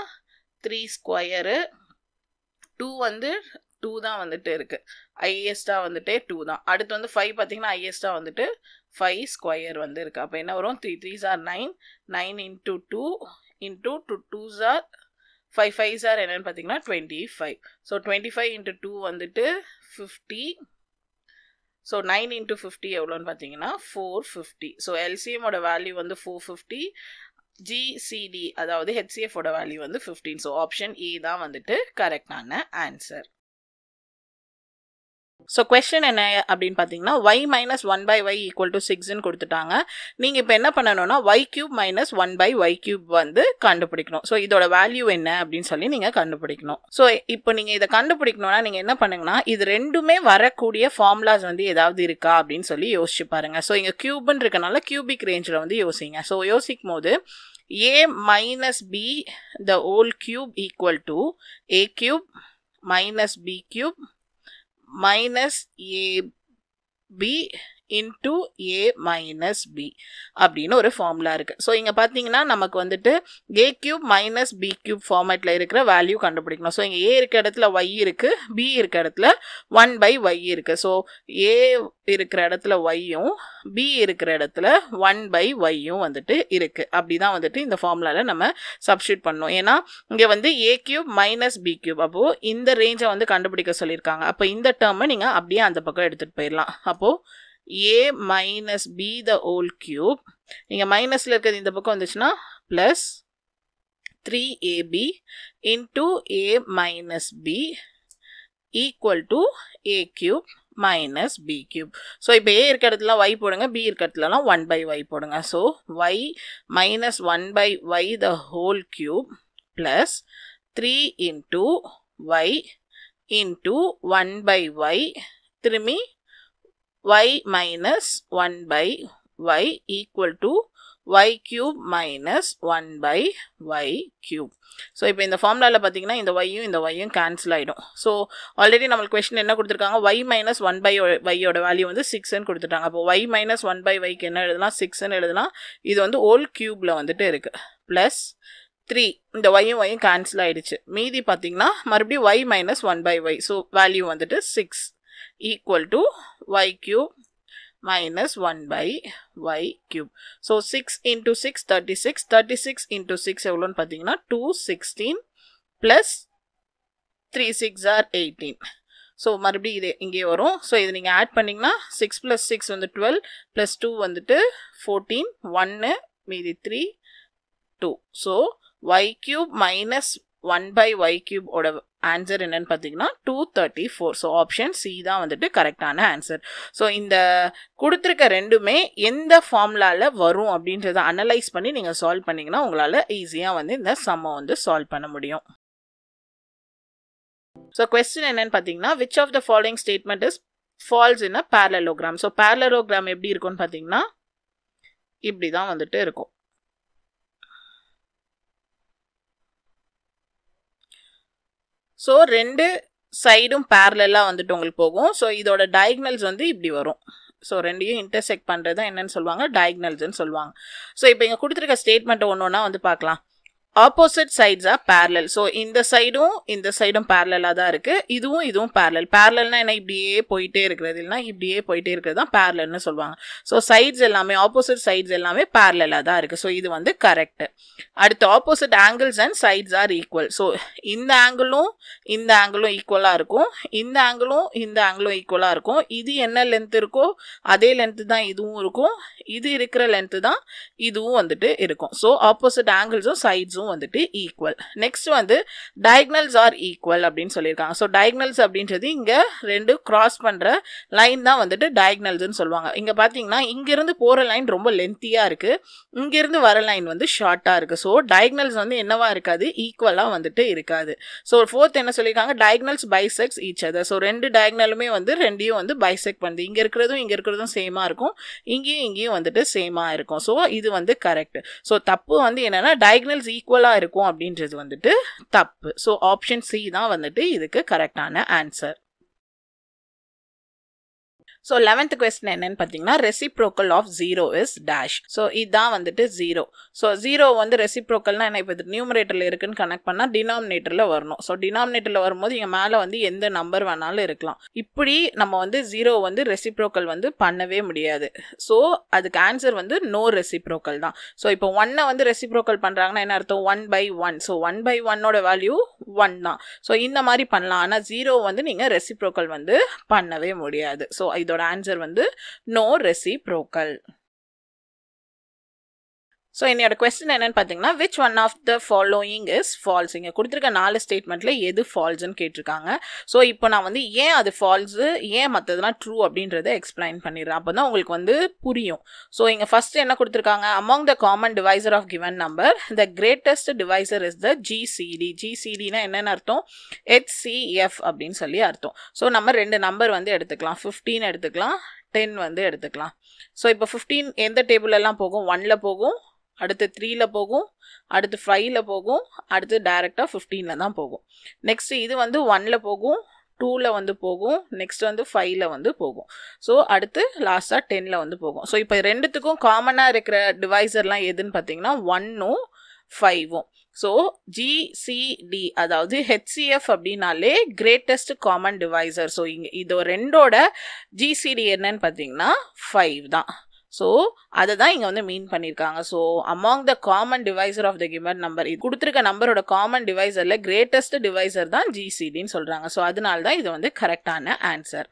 த்ரீ ஸ்கொயரு டூ வந்து டூ தான் வந்துட்டு இருக்குது ஹையஸ்ட்டாக வந்துட்டு டூ தான் அடுத்து வந்து ஃபைவ் பார்த்தீங்கன்னா ஹையஸ்ட்டாக வந்துட்டு ஃபைவ் ஸ்கொயர் வந்து இருக்குது அப்போ என்ன வரும் த்ரீ த்ரீ சார் nine nine into two into two two சார் ஃபைவ் ஃபைவ் சார் என்னென்னு பார்த்தீங்கன்னா twenty five so twenty five into two வந்துட்டு fifty so nine into fifty எவ்வளோன்னு பார்த்தீங்கன்னா ஃபோர் ஃபிஃப்டி ஸோ எல்சிஎமோட வேல்யூ வந்து ஃபோர் ஃபிஃப்டி ஜிசிடி அதாவது ஹெச்சிஎஃபோட வேல்யூ வந்து ஃபிஃப்டீன் ஸோ ஆப்ஷன் ஏ தான் வந்துட்டு கரெக்டான ஆன்சர் ஸோ கொஸ்டின் என்ன அப்படின்னு பார்த்தீங்கன்னா Y minus one by Y equal to சிக்ஸ்ன்னு கொடுத்துட்டாங்க நீங்கள் இப்போ என்ன பண்ணணும்னா Y cube minus one by Y cube வந்து கண்டுபிடிக்கணும் ஸோ இதோட வேல்யூ என்ன அப்படின்னு சொல்லி நீங்கள் கண்டுபிடிக்கணும் ஸோ இப்போ நீங்கள் இதை கண்டுபிடிக்கணும்னா நீங்கள் என்ன பண்ணுங்கன்னா இது ரெண்டுமே வரக்கூடிய ஃபார்முலாஸ் வந்து ஏதாவது இருக்கா அப்படின்னு சொல்லி யோசிச்சு பாருங்கள் ஸோ இங்கே க்யூப்னு இருக்கனால க்யூபிக் ரேஞ்சில் வந்து யோசிங்க ஸோ யோசிக்கும் போது A minus B the whole cube equal to A cube minus B cube minus A B into A minus B அப்படின்னு ஒரு ஃபார்முலா இருக்குது ஸோ இங்கே பார்த்தீங்கன்னா நமக்கு வந்துட்டு A cube minus B cube ஃபார்மேட்டில் இருக்கிற வேல்யூ கண்டுபிடிக்கணும் ஸோ இங்கே ஏ இருக்க இடத்துல ஒய் இருக்குது பி இருக்க இடத்துல ஒன் பை ஒய் இருக்குது ஸோ ஏ இருக்கிற இடத்துல ஒய்யும் பி இருக்கிற இடத்துல ஒன் பை ஒய்யும் வந்துட்டு இருக்குது அப்படி தான் வந்துட்டு இந்த ஃபார்முலாவில் நம்ம சப்ஸ்டியூட் பண்ணோம் ஏன்னா இங்கே வந்து A cube minus B cube அப்போது இந்த ரேஞ்சை வந்து கண்டுபிடிக்க சொல்லியிருக்காங்க அப்போ இந்த டேர்மை நீங்கள் அப்படியே அந்த பக்கம் எடுத்துகிட்டு போயிடலாம் அப்போது A minus B the whole cube நீங்கள் மைனஸில் இருக்கிறது இந்த பக்கம் வந்துச்சுன்னா plus three AB into A minus B equal to A cube minus B cube so இப்போ ஏ இருக்க இடத்துலலாம் ஒய் போடுங்க பி இருக்க இடத்துலலாம் ஒன் பை ஒய் போடுங்க so Y minus one by Y the whole cube plus three into Y into one by Y திரும்பி y minus 1 by y equal to y cube minus 1 by y cube. So இப்போ இந்த ஃபார்முலாவில் பார்த்தீங்கன்னா இந்த ஒய்யும் இந்த ஒய்யும் கேன்சல் ஆகிடும் ஸோ ஆல்ரெடி நம்மளுக்கு கொஸ்டின் என்ன கொடுத்துருக்காங்க ஒய் மைனஸ் ஒன் பை ஒய்யோட வேல்யூ வந்து சிக்ஸ்ன்னு கொடுத்துட்டாங்க அப்போ ஒய் மைனஸ் ஒன் பை ஒய்க்கு என்ன எழுதலாம் சிக்ஸ்ன்னு எழுதலாம் இது வந்து ஓல் க்யூப்பில் வந்துட்டு இருக்குது ப்ளஸ் த்ரீ இந்த ஒய்யும் ஒய்யும் கேன்சல் ஆகிடுச்சு மீதி பார்த்தீங்கன்னா மறுபடியும் Y minus one by Y so value வந்துட்டு six equal to y cube minus 1 by y cube. So, 6 into 6, 36. 36 into 6 எவ்வளோன் பத்திங்கன்னா, 2, 16 plus 3, 6 are 18. ஸோ மறுபடியும் இது இங்கே வரும் ஸோ இது நீங்கள் ஆட் பண்ணிங்கன்னா சிக்ஸ் ப்ளஸ் சிக்ஸ் வந்து டுவெல் ப்ளஸ் டூ வந்துட்டு ஃபோர்டீன் ஒன்று மீதி three two so Y cube minus one by Y க்யூபோட ஆன்சர் என்னன்னு பார்த்தீங்கன்னா two thirty four so option C தான் வந்துட்டு கரெக்டான ஆன்சர் ஸோ இந்த கொடுத்துருக்க ரெண்டுமே எந்த ஃபார்முலாவில் வரும் அப்படின்றத அனலைஸ் பண்ணி நீங்கள் சால்வ் பண்ணிங்கன்னா உங்களால் ஈஸியாக வந்து இந்த சம்மை வந்து சால்வ் பண்ண முடியும் ஸோ கொஸ்டின் என்னன்னு பார்த்தீங்கன்னா which of the following statement is false in a parallelogram so parallelogram எப்படி இருக்கும்னு பார்த்தீங்கன்னா இப்படி தான் வந்துட்டு இருக்கும் ஸோ ரெண்டு சைடும் பேரலெல்லாம் வந்துட்டு உங்களுக்கு போகும் ஸோ இதோட டயக்னல்ஸ் வந்து இப்படி வரும் ஸோ ரெண்டையும் இன்டர்செக்ட் பண்ணுறது தான் என்னென்னு சொல்லுவாங்க டயக்னல்ஸ்ன்னு சொல்லுவாங்க ஸோ இப்போ இங்கே கொடுத்துருக்க ஸ்டேட்மெண்ட்டை ஒன்று ஒன்றா வந்து பார்க்கலாம் opposite sides are parallel so இந்த சைடும் இந்த சைடும் பேரலாக தான் இருக்குது இதுவும் இதுவும் பேரலல் பேரலல்னா என்ன இப்படியே போயிட்டே இருக்கிறது இல்லைனா இப்படியே போயிட்டே இருக்கிறது தான் பேரலல்னு சொல்லுவாங்க ஸோ சைட்ஸ் எல்லாமே ஆப்போசிட் சைட்ஸ் எல்லாமே பேரலாக தான் இருக்குது ஸோ இது வந்து கரெக்ட் அடுத்து opposite angles and sides are equal so இந்த ஆங்கிளும் இந்த ஆங்கிளும் ஈக்குவலாக இருக்கும் இந்த ஆங்கிளும் இந்த ஆங்கிளும் ஈக்குவலாக இருக்கும் இது என்ன லென்த் இருக்கோ அதே லென்த்து தான் இதுவும் இருக்கும் இது இருக்கிற லென்த்து தான் இதுவும் வந்துட்டு இருக்கும் ஸோ ஆப்போசிட் ஆங்கிள்ஸும் சைட்ஸும் டயகனல்ஸும் வந்துட்டு ஈக்குவல் நெக்ஸ்ட் வந்து டயக்னல்ஸ் ஆர் ஈக்குவல் அப்படின்னு சொல்லியிருக்காங்க ஸோ டயக்னல்ஸ் அப்படின்றது இங்கே ரெண்டு கிராஸ் பண்ணுற லைன் தான் வந்துட்டு டயக்னல்ஸ்னு சொல்லுவாங்க இங்கே பார்த்தீங்கன்னா இங்கேருந்து போகிற லைன் ரொம்ப லென்த்தியாக இருக்குது இங்கேருந்து வர லைன் வந்து ஷார்ட்டாக இருக்குது ஸோ டயக்னல்ஸ் வந்து என்னவாக இருக்காது ஈக்குவலாக வந்துட்டு இருக்காது ஸோ ஃபோர்த் என்ன சொல்லியிருக்காங்க diagonals bisects each other so ரெண்டு டயக்னலுமே வந்து ரெண்டையும் வந்து பைசெக்ட் பண்ணுது இங்கே இருக்கிறதும் இங்கே இருக்கிறதும் சேமாக இருக்கும் இங்கேயும் இங்கேயும் வந்துட்டு சேமாக இருக்கும் ஸோ இது வந்து கரெக்ட் ஸோ தப்பு வந்து என்னென்னா டயக்னல்ஸ் ஈக்குவல் ஈக்குவலாக இருக்கும் அப்படின்றது வந்துட்டு தப்பு ஸோ ஆப்ஷன் சி தான் வந்துட்டு இதுக்கு கரெக்டான ஆன்சர் ஸோ லெவன்த் கொஸ்டின் என்னென்னு பார்த்தீங்கன்னா reciprocal of zero is dash so இதுதான் வந்துட்டு ஜீரோ ஸோ ஜீரோ வந்து ரெசிப்ரோக்கல்னா என்ன இப்போ இது நியூமரேட்டரில் இருக்குன்னு கனெக்ட் பண்ணால் டினாமினேட்டரில் வரணும் ஸோ டினாமினேட்டரில் வரும்போது இங்கே மேலே வந்து எந்த நம்பர் வேணாலும் இருக்கலாம் இப்படி நம்ம வந்து ஜீரோ வந்து ரெசிப்ரோக்கல் வந்து பண்ணவே முடியாது ஸோ அதுக்கு ஆன்சர் வந்து நோ ரெசிப்ரோக்கல் தான் ஸோ இப்போ ஒன்னை வந்து ரெசிப்ரோக்கல் பண்ணுறாங்கன்னா என்ன அர்த்தம் one by one so one by ஒன்னோட வேல்யூ ஒன் தான் ஸோ இந்த மாதிரி பண்ணலாம் ஆனால் ஜீரோ வந்து நீங்கள் ரெசிப்ரோக்கல் வந்து பண்ணவே முடியாது ஸோ இது இதோட ஆன்சர் வந்து நோ ரெசி ப்ரோக்கல் ஸோ என்னோட கொஸ்டின் என்னன்னு பார்த்தீங்கன்னா which one of the following is false இங்கே கொடுத்துருக்க நாலு ஸ்டேட்மெண்ட்டில் எது ஃபால்ஸ்ன்னு கேட்டிருக்காங்க ஸோ இப்போ நான் வந்து ஏன் அது ஃபால்ஸு ஏன் மற்றதுலாம் ட்ரூ அப்படின்றத எக்ஸ்பிளைன் பண்ணிடுறேன் அப்போ தான் உங்களுக்கு வந்து புரியும் ஸோ இங்கே ஃபஸ்ட்டு என்ன கொடுத்துருக்காங்க among the common divisor of given number the greatest divisor is the GCD ஜிசிடினா என்னென்னு அர்த்தம் ஹெச்சிஎஃப் அப்படின்னு சொல்லி அர்த்தம் ஸோ நம்ம ரெண்டு நம்பர் வந்து எடுத்துக்கலாம் ஃபிஃப்டீன் எடுத்துக்கலாம் டென் வந்து எடுத்துக்கலாம் ஸோ இப்போ ஃபிஃப்டீன் எந்த டேபிளெல்லாம் போகும் ஒனில் போகும் அடுத்து த்ரீயில் போகும் அடுத்து ஃபைவ்ல போகும் அடுத்து டைரெக்டாக ஃபிஃப்டீனில் தான் போகும் நெக்ஸ்ட்டு இது வந்து ஒனில் போகும் டூவில் வந்து போகும் நெக்ஸ்ட் வந்து ஃபைவ்ல வந்து போகும் ஸோ அடுத்து லாஸ்ட்டாக டென்னில் வந்து போகும் ஸோ இப்போ ரெண்டுத்துக்கும் காமனாக இருக்கிற டிவைசர்லாம் எதுன்னு பார்த்தீங்கன்னா ஒன்னும் ஃபைவும் ஸோ ஜிசிடி அதாவது ஹெச்சிஎஃப் அப்படின்னாலே கிரேட்டஸ்ட் காமன் டிவைசர் ஸோ இங்கே இது ரெண்டோட ஜிசிடி என்னன்னு பார்த்தீங்கன்னா ஃபைவ் தான் ஸோ அதை தான் இங்கே வந்து மீன் பண்ணியிருக்காங்க so among the common divisor of the given number இது கொடுத்துருக்க நம்பரோட காமன் டிவைசரில் கிரேட்டஸ்ட் டிவைசர் தான் ஜிசிடின்னு சொல்கிறாங்க ஸோ அதனால தான் இது வந்து கரெக்டான ஆன்சர்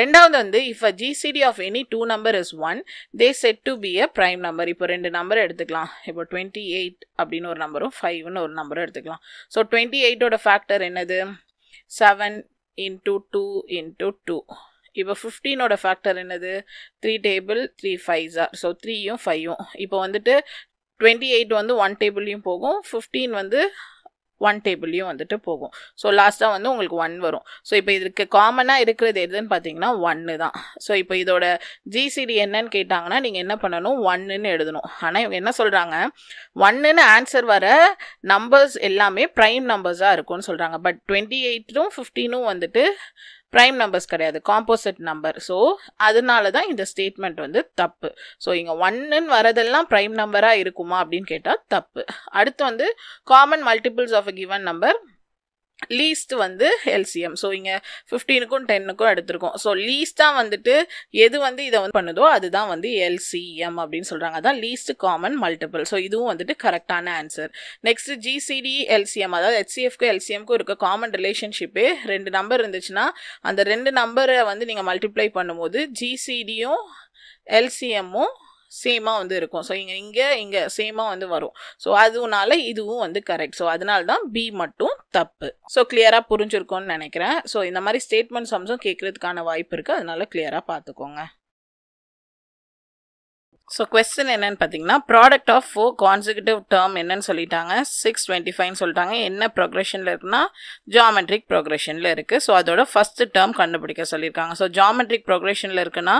ரெண்டாவது வந்து if a GCD of any two number is one they set to be a prime number இப்போ ரெண்டு நம்பர் எடுத்துக்கலாம் இப்போ டுவெண்ட்டி எயிட் அப்படின்னு ஒரு நம்பரும் ஃபைவ்னு ஒரு நம்பரும் எடுத்துக்கலாம் ஸோ டுவெண்ட்டி எயிட்டோட ஃபேக்டர் என்னது seven into two into two இப்போ ஃபிஃப்டீனோட ஃபேக்டர் என்னது three table three five are so த்ரீயும் ஃபைவும் இப்போ வந்துட்டு டுவெண்ட்டி எயிட் வந்து ஒன் டேபிள்லையும் போகும் ஃபிஃப்டீன் வந்து ஒன் டேபிள்லையும் வந்துட்டு போகும் ஸோ லாஸ்ட்டாக வந்து உங்களுக்கு ஒன் வரும் ஸோ இப்போ இதுக்கு காமனாக இருக்கிறது எதுன்னு பார்த்தீங்கன்னா ஒன்று தான் ஸோ இப்போ இதோட ஜிசிடி என்னன்னு கேட்டாங்கன்னா நீங்கள் என்ன பண்ணணும் ஒன்றுன்னு எழுதணும் ஆனால் இவங்க என்ன சொல்கிறாங்க ஒன்றுன்னு ஆன்சர் வர நம்பர்ஸ் எல்லாமே ப்ரைம் நம்பர்ஸாக இருக்கும்னு சொல்கிறாங்க பட் டுவெண்ட்டி எயிட்டும் ஃபிஃப்டீனும் வந்துட்டு ப்ரைம் நம்பர்ஸ் கிடையாது காம்போசிட் நம்பர் ஸோ அதனால தான் இந்த ஸ்டேட்மெண்ட் வந்து தப்பு ஸோ இங்கே ஒன்னுன்னு வரதெல்லாம் ப்ரைம் நம்பராக இருக்குமா அப்படின்னு கேட்டால் தப்பு அடுத்து வந்து common multiples of a given number least வந்து எல்சிஎம் ஸோ இங்கே ஃபிஃப்டீனுக்கும் டென்னுக்கும் எடுத்திருக்கோம் ஸோ லீஸ்ட்டாக வந்துட்டு எது வந்து இதை வந்து பண்ணுதோ அதுதான் வந்து எல்சிஎம் அப்படின்னு சொல்கிறாங்க அதான் லீஸ்ட் காமன் மல்டிபிள் ஸோ இதுவும் வந்துட்டு கரெக்டான ஆன்சர் நெக்ஸ்ட் ஜிசிடி எல்சிஎம் அதாவது ஹெச்சிஎஃப்க்கு எல்சிஎம்க்கும் இருக்க காமன் ரிலேஷன்ஷிப்பு ரெண்டு நம்பர் இருந்துச்சுன்னா அந்த ரெண்டு நம்பரை வந்து நீங்கள் மல்டிப்ளை பண்ணும்போது ஜிசிடியும் எல்சிஎம்மும் சேமாக வந்து இருக்கும் ஸோ இங்கே இங்கே இங்கே சேமாக வந்து வரும் ஸோ அதுனால இதுவும் வந்து கரெக்ட் ஸோ அதனால தான் பி மட்டும் தப்பு ஸோ கிளியராக புரிஞ்சுருக்கோன்னு நினைக்கிறேன் ஸோ இந்த மாதிரி ஸ்டேட்மெண்ட் சம்ஸும் கேட்குறதுக்கான வாய்ப்பு இருக்குது அதனால கிளியராக பார்த்துக்கோங்க ஸோ கொஸ்டின் என்னென்னு பார்த்தீங்கன்னா product of four consecutive term என்னன்னு சொல்லிட்டாங்க சிக்ஸ் டுவெண்ட்டி ஃபைவ்னு சொல்லிட்டாங்க என்ன ப்ரொக்ரெஷனில் இருக்குன்னா ஜாமெட்ரிக் ப்ரொக்ரெஷனில் இருக்குது ஸோ அதோட ஃபஸ்ட்டு டேர்ம் கண்டுபிடிக்க சொல்லியிருக்காங்க ஸோ ஜாமெட்ரிக் ப்ரொக்ரெஷனில் இருக்குன்னா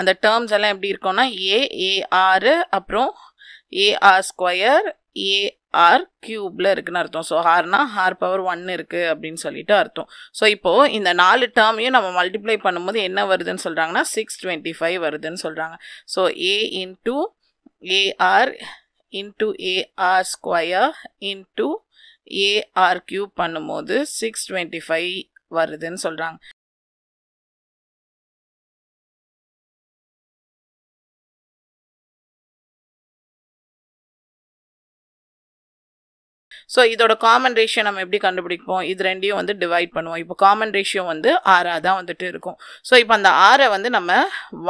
அந்த டேர்ம்ஸ் எல்லாம் எப்படி இருக்கும்னா ஏ ஏஆர் அப்புறம் ஏஆர் ஸ்கொயர் ஏஆர் க்யூப்பில் இருக்குன்னு அர்த்தம் ஸோ ஹார்னா ஹார் பவர் ஒன் இருக்குது அப்படின்னு சொல்லிட்டு அர்த்தம் ஸோ இப்போது இந்த நாலு டேர்மையும் நம்ம மல்டிப்ளை பண்ணும்போது என்ன வருதுன்னு சொல்கிறாங்கன்னா சிக்ஸ் டுவெண்ட்டி ஃபைவ் வருதுன்னு சொல்கிறாங்க so A into AR into AR square into AR cube பண்ணும்போது சிக்ஸ் டுவெண்ட்டி ஃபைவ் வருதுன்னு சொல்கிறாங்க ஸோ இதோட காமன் ரேஷியோ நம்ம எப்படி கண்டுபிடிப்போம் இது ரெண்டையும் வந்து டிவைட் பண்ணுவோம் இப்போ காமன் ரேஷியோ வந்து ஆறாக தான் வந்துட்டு இருக்கும் ஸோ இப்போ அந்த ஆறை வந்து நம்ம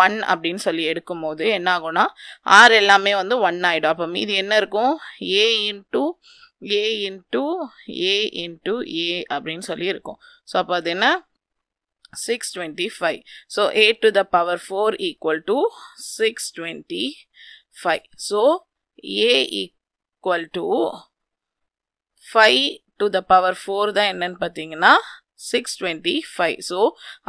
ஒன் அப்படின்னு சொல்லி எடுக்கும் போது என்ன ஆகும்னா ஆறு எல்லாமே வந்து ஒன் ஆகிடும் அப்போ மீதி என்ன இருக்கும் A into A into A into A அப்படின்னு சொல்லி இருக்கும் ஸோ அப்போ அது என்ன A to the power four equal to six twenty five so A equal to five to the power four தான் என்னன்னு பார்த்தீங்கன்னா சிக்ஸ் டுவெண்ட்டி ஃபைவ் ஸோ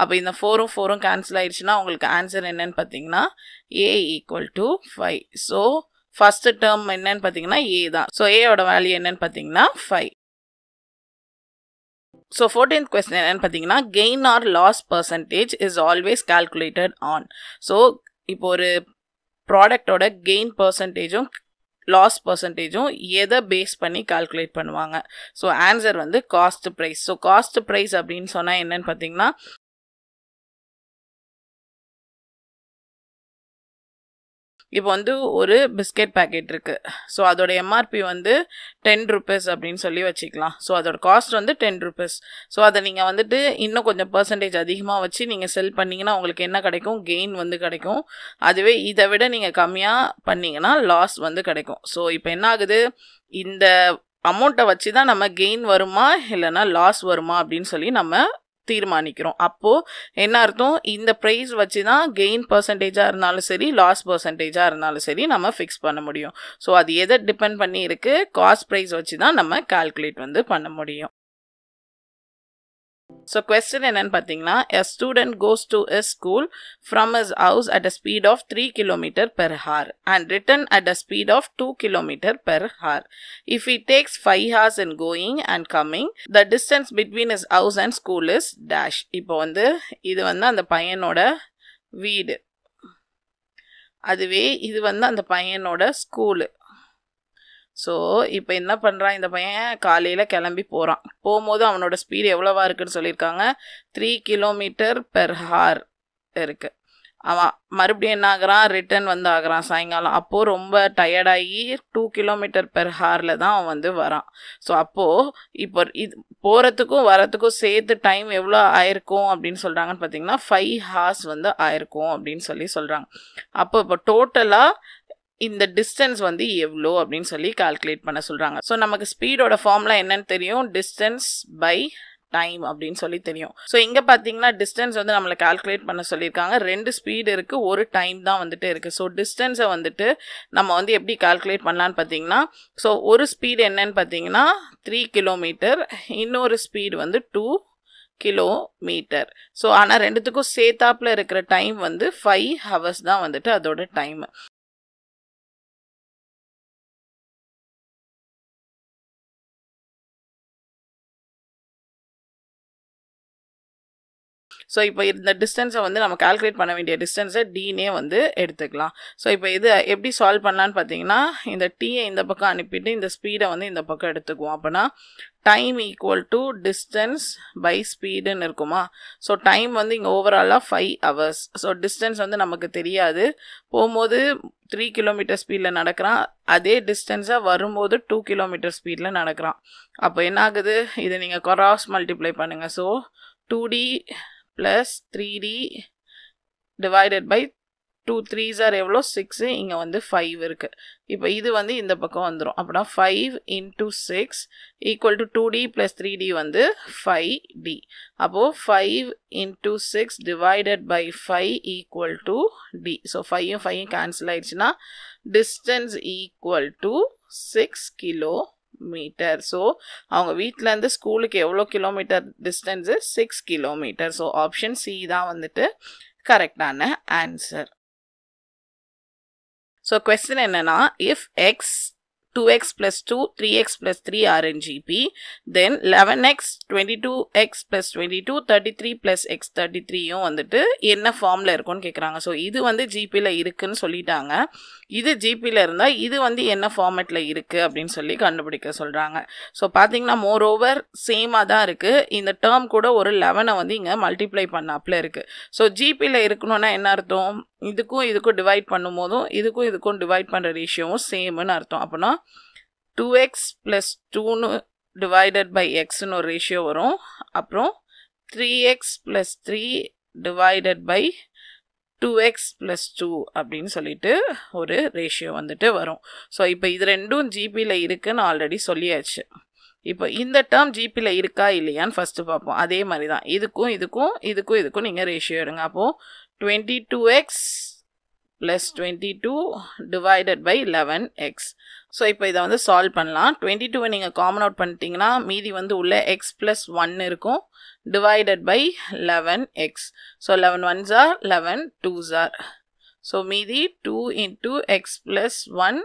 அப்போ இந்த ஃபோரும் ஃபோரும் கேன்சல் ஆயிடுச்சுன்னா உங்களுக்கு ஆன்சர் என்னன்னு பார்த்தீங்கன்னா A equal to five so first term என்னன்னு பார்த்தீங்கன்னா ஏ தான் ஸோ ஏயோட வேல்யூ என்னன்னு பார்த்தீங்கன்னா ஃபைவ் ஸோ ஃபோர்டீன்த் கொஸ்டின் என்னென்னு பார்த்தீங்கன்னா gain or loss percentage is always calculated on so இப்போ ஒரு ப்ராடக்டோட கெயின் பர்சன்டேஜும் லாஸ் பர்சன்டேஜும் எதை பேஸ் பண்ணி கால்குலேட் பண்ணுவாங்க ஸோ ஆன்சர் வந்து cost price so cost price அப்படின்னு சொன்னால் என்னென்னு பார்த்தீங்கன்னா இப்போ வந்து ஒரு பிஸ்கெட் பேக்கெட் இருக்குது ஸோ அதோட எம்ஆர்பி வந்து டென் ருபீஸ் அப்படின்னு சொல்லி வச்சுக்கலாம் ஸோ அதோட காஸ்ட் வந்து டென் ருபீஸ் ஸோ அதை நீங்கள் வந்துட்டு இன்னும் கொஞ்சம் பர்சன்டேஜ் அதிகமாக வச்சு நீங்கள் செல் பண்ணிங்கன்னா உங்களுக்கு என்ன கிடைக்கும் கெயின் வந்து கிடைக்கும் அதுவே இதை விட நீங்கள் கம்மியாக பண்ணிங்கன்னா லாஸ் வந்து கிடைக்கும் ஸோ இப்போ என்ன ஆகுது இந்த அமௌண்ட்டை வச்சு தான் நம்ம கெயின் வருமா இல்லைனா லாஸ் வருமா அப்படின்னு சொல்லி நம்ம தீர்மானிக்கிறோம் அப்போது என்ன அர்த்தம் இந்த ப்ரைஸ் வச்சு தான் கெயின் பர்சன்டேஜாக இருந்தாலும் சரி லாஸ் பர்சன்டேஜாக இருந்தாலும் சரி நம்ம ஃபிக்ஸ் பண்ண முடியும் ஸோ அது எதை டிபெண்ட் பண்ணி இருக்குது காஸ்ட் ப்ரைஸ் வச்சு தான் நம்ம கால்குலேட் வந்து பண்ண முடியும் ஸோ கொஸ்டின் என்னன்னு பார்த்தீங்கன்னா a student goes to a school from is house at a speed of three kilometre per hour and return at a speed of two kilometre per hour if he takes five hours in going and coming the distance between is house and school is dash இப்போ வந்து இது வந்து அந்த பையனோட வீடு அதுவே இது வந்து அந்த பையனோட ஸ்கூலு ஸோ இப்போ என்ன பண்ணுறான் இந்த பையன் காலையில் கிளம்பி போகிறான் போகும்போது அவனோட ஸ்பீடு எவ்வளோவா இருக்குன்னு சொல்லியிருக்காங்க த்ரீ கிலோமீட்டர் பெர் ஹார் இருக்குது அவன் மறுபடியும் என்ன ஆகுறான் ரிட்டர்ன் வந்து ஆகுறான் சாயங்காலம் அப்போது ரொம்ப டயர்டாகி டூ கிலோமீட்டர் பெர் ஹாரில் தான் அவன் வந்து வரான் ஸோ அப்போது இப்போ இது போகிறதுக்கும் வரத்துக்கும் சேர்த்து டைம் எவ்வளோ ஆயிருக்கும் அப்படின்னு சொல்கிறாங்கன்னு பார்த்தீங்கன்னா ஃபைவ் ஹார்ஸ் வந்து ஆயிருக்கும் அப்படின்னு சொல்லி சொல்கிறாங்க அப்போ இப்போ டோட்டலாக இந்த டிஸ்டன்ஸ் வந்து எவ்வளோ அப்படின்னு சொல்லி கால்குலேட் பண்ண சொல்கிறாங்க ஸோ நமக்கு ஸ்பீடோட ஃபார்ம்லாம் என்னன்னு தெரியும் டிஸ்டன்ஸ் பை டைம் அப்படின்னு சொல்லி தெரியும் ஸோ இங்கே பார்த்தீங்கன்னா டிஸ்டன்ஸ் வந்து நம்மளை கால்குலேட் பண்ண சொல்லியிருக்காங்க ரெண்டு ஸ்பீடு இருக்குது ஒரு டைம் தான் வந்துட்டு இருக்குது ஸோ டிஸ்டன்ஸை வந்துட்டு நம்ம வந்து எப்படி கால்குலேட் பண்ணலான்னு பார்த்தீங்கன்னா ஸோ ஒரு ஸ்பீடு என்னன்னு பார்த்தீங்கன்னா த்ரீ கிலோமீட்டர் இன்னொரு ஸ்பீடு வந்து டூ கிலோமீட்டர் ஸோ ஆனால் ரெண்டுத்துக்கும் சேத்தாப்பில் இருக்கிற டைம் வந்து ஃபைவ் ஹவர்ஸ் தான் வந்துட்டு அதோட டைம் ஸோ இப்போ இந்த டிஸ்டன்ஸை வந்து நம்ம கால்குலேட் பண்ண வேண்டிய டிஸ்டன்ஸை டீனே வந்து எடுத்துக்கலாம் ஸோ இப்போ இது எப்படி சால்வ் பண்ணலான்னு பார்த்தீங்கன்னா இந்த டீயை இந்த பக்கம் அனுப்பிட்டு இந்த ஸ்பீடை வந்து இந்த பக்கம் எடுத்துக்குவோம் அப்படின்னா time equal to distance by ஸ்பீடுன்னு இருக்குமா ஸோ டைம் வந்து இங்கே ஓவராலாக ஃபைவ் ஹவர்ஸ் ஸோ டிஸ்டன்ஸ் வந்து நமக்கு தெரியாது போகும்போது த்ரீ கிலோமீட்டர் ஸ்பீடில் நடக்கிறான் அதே டிஸ்டன்ஸாக வரும்போது டூ கிலோமீட்டர் ஸ்பீடில் நடக்கிறான் அப்போ என்ன ஆகுது இதை நீங்கள் கொராஸ் மல்டிப்ளை பண்ணுங்கள் so two D plus three D divided by two threes are எவ்வளோ சிக்ஸு இங்கே வந்து ஃபைவ் இருக்குது இப்போ இது வந்து இந்த பக்கம் வந்துடும் அப்படின்னா five into six equal to two D plus three T வந்து ஃபைவ் டி அப்போது five into six divided by five equal to T so ஃபைவும் ஃபைவும் கேன்சல் ஆயிடுச்சுன்னா distance equal to six kilometre so அவங்க வீட்டிலேருந்து ஸ்கூலுக்கு எவ்வளோ kilometre distance six kilometre so option C தான் வந்துட்டு கரெக்டான ஆன்சர் ஸோ கொஸ்டின் என்னென்னா if X 2x plus 2, 3x plus 3 GP. Then 11x, 22x plus 22, 33 plus x 33யும் வந்துட்டு என்ன ஃபார்மில் இருக்கும்னு கேட்குறாங்க ஸோ இது வந்து ஜிபியில் இருக்குன்னு சொல்லிட்டாங்க இது ஜிபியில் இருந்தால் இது வந்து என்ன ஃபார்மேட்டில் இருக்குது அப்படின்னு சொல்லி கண்டுபிடிக்க சொல்கிறாங்க ஸோ பார்த்தீங்கன்னா மோர் ஓவர் சேமாக தான் இருக்குது இந்த டேர்ம் கூட ஒரு லெவனை வந்து இங்கே மல்டிப்ளை பண்ணாப்பில் இருக்குது ஸோ ஜிபியில் இருக்கணும்னா என்ன அர்த்தம் இதுக்கும் இதுக்கும் டிவைட் பண்ணும்போதும் இதுக்கும் இதுக்கும் டிவைட் பண்ணுற ரேஷியோவும் சேம்னு அர்த்தம் அப்படின்னா டூ எக்ஸ் ப்ளஸ் டூனு டிவைடட் பை எக்ஸ்னு ஒரு ரேஷியோ வரும் அப்புறம் three X plus three divided by two X plus two அப்படின்னு சொல்லிட்டு ஒரு ரேஷியோ வந்துட்டு வரும் ஸோ இப்போ இது ரெண்டும் ஜிபியில் இருக்குதுன்னு ஆல்ரெடி சொல்லியாச்சு இப்போ இந்த டேர்ம் ஜிபியில் இருக்கா இல்லையான்னு ஃபஸ்ட்டு பார்ப்போம் அதே மாதிரி தான் இதுக்கும் இதுக்கும் இதுக்கும் இதுக்கும் நீங்கள் ரேஷியோ எடுங்க அப்போது twenty two X plus twenty two divided by eleven X so இப்போ இதை வந்து சால்வ் பண்ணலாம் டுவெண்ட்டி டூவை நீங்கள் காமன் அவுட் பண்ணிட்டீங்கன்னா மீதி வந்து உள்ளே எக்ஸ் ப்ளஸ் ஒன் இருக்கும் divided by eleven X so eleven one ஜார் லெவன் டூ ஜார் ஸோ மீதி two into X plus one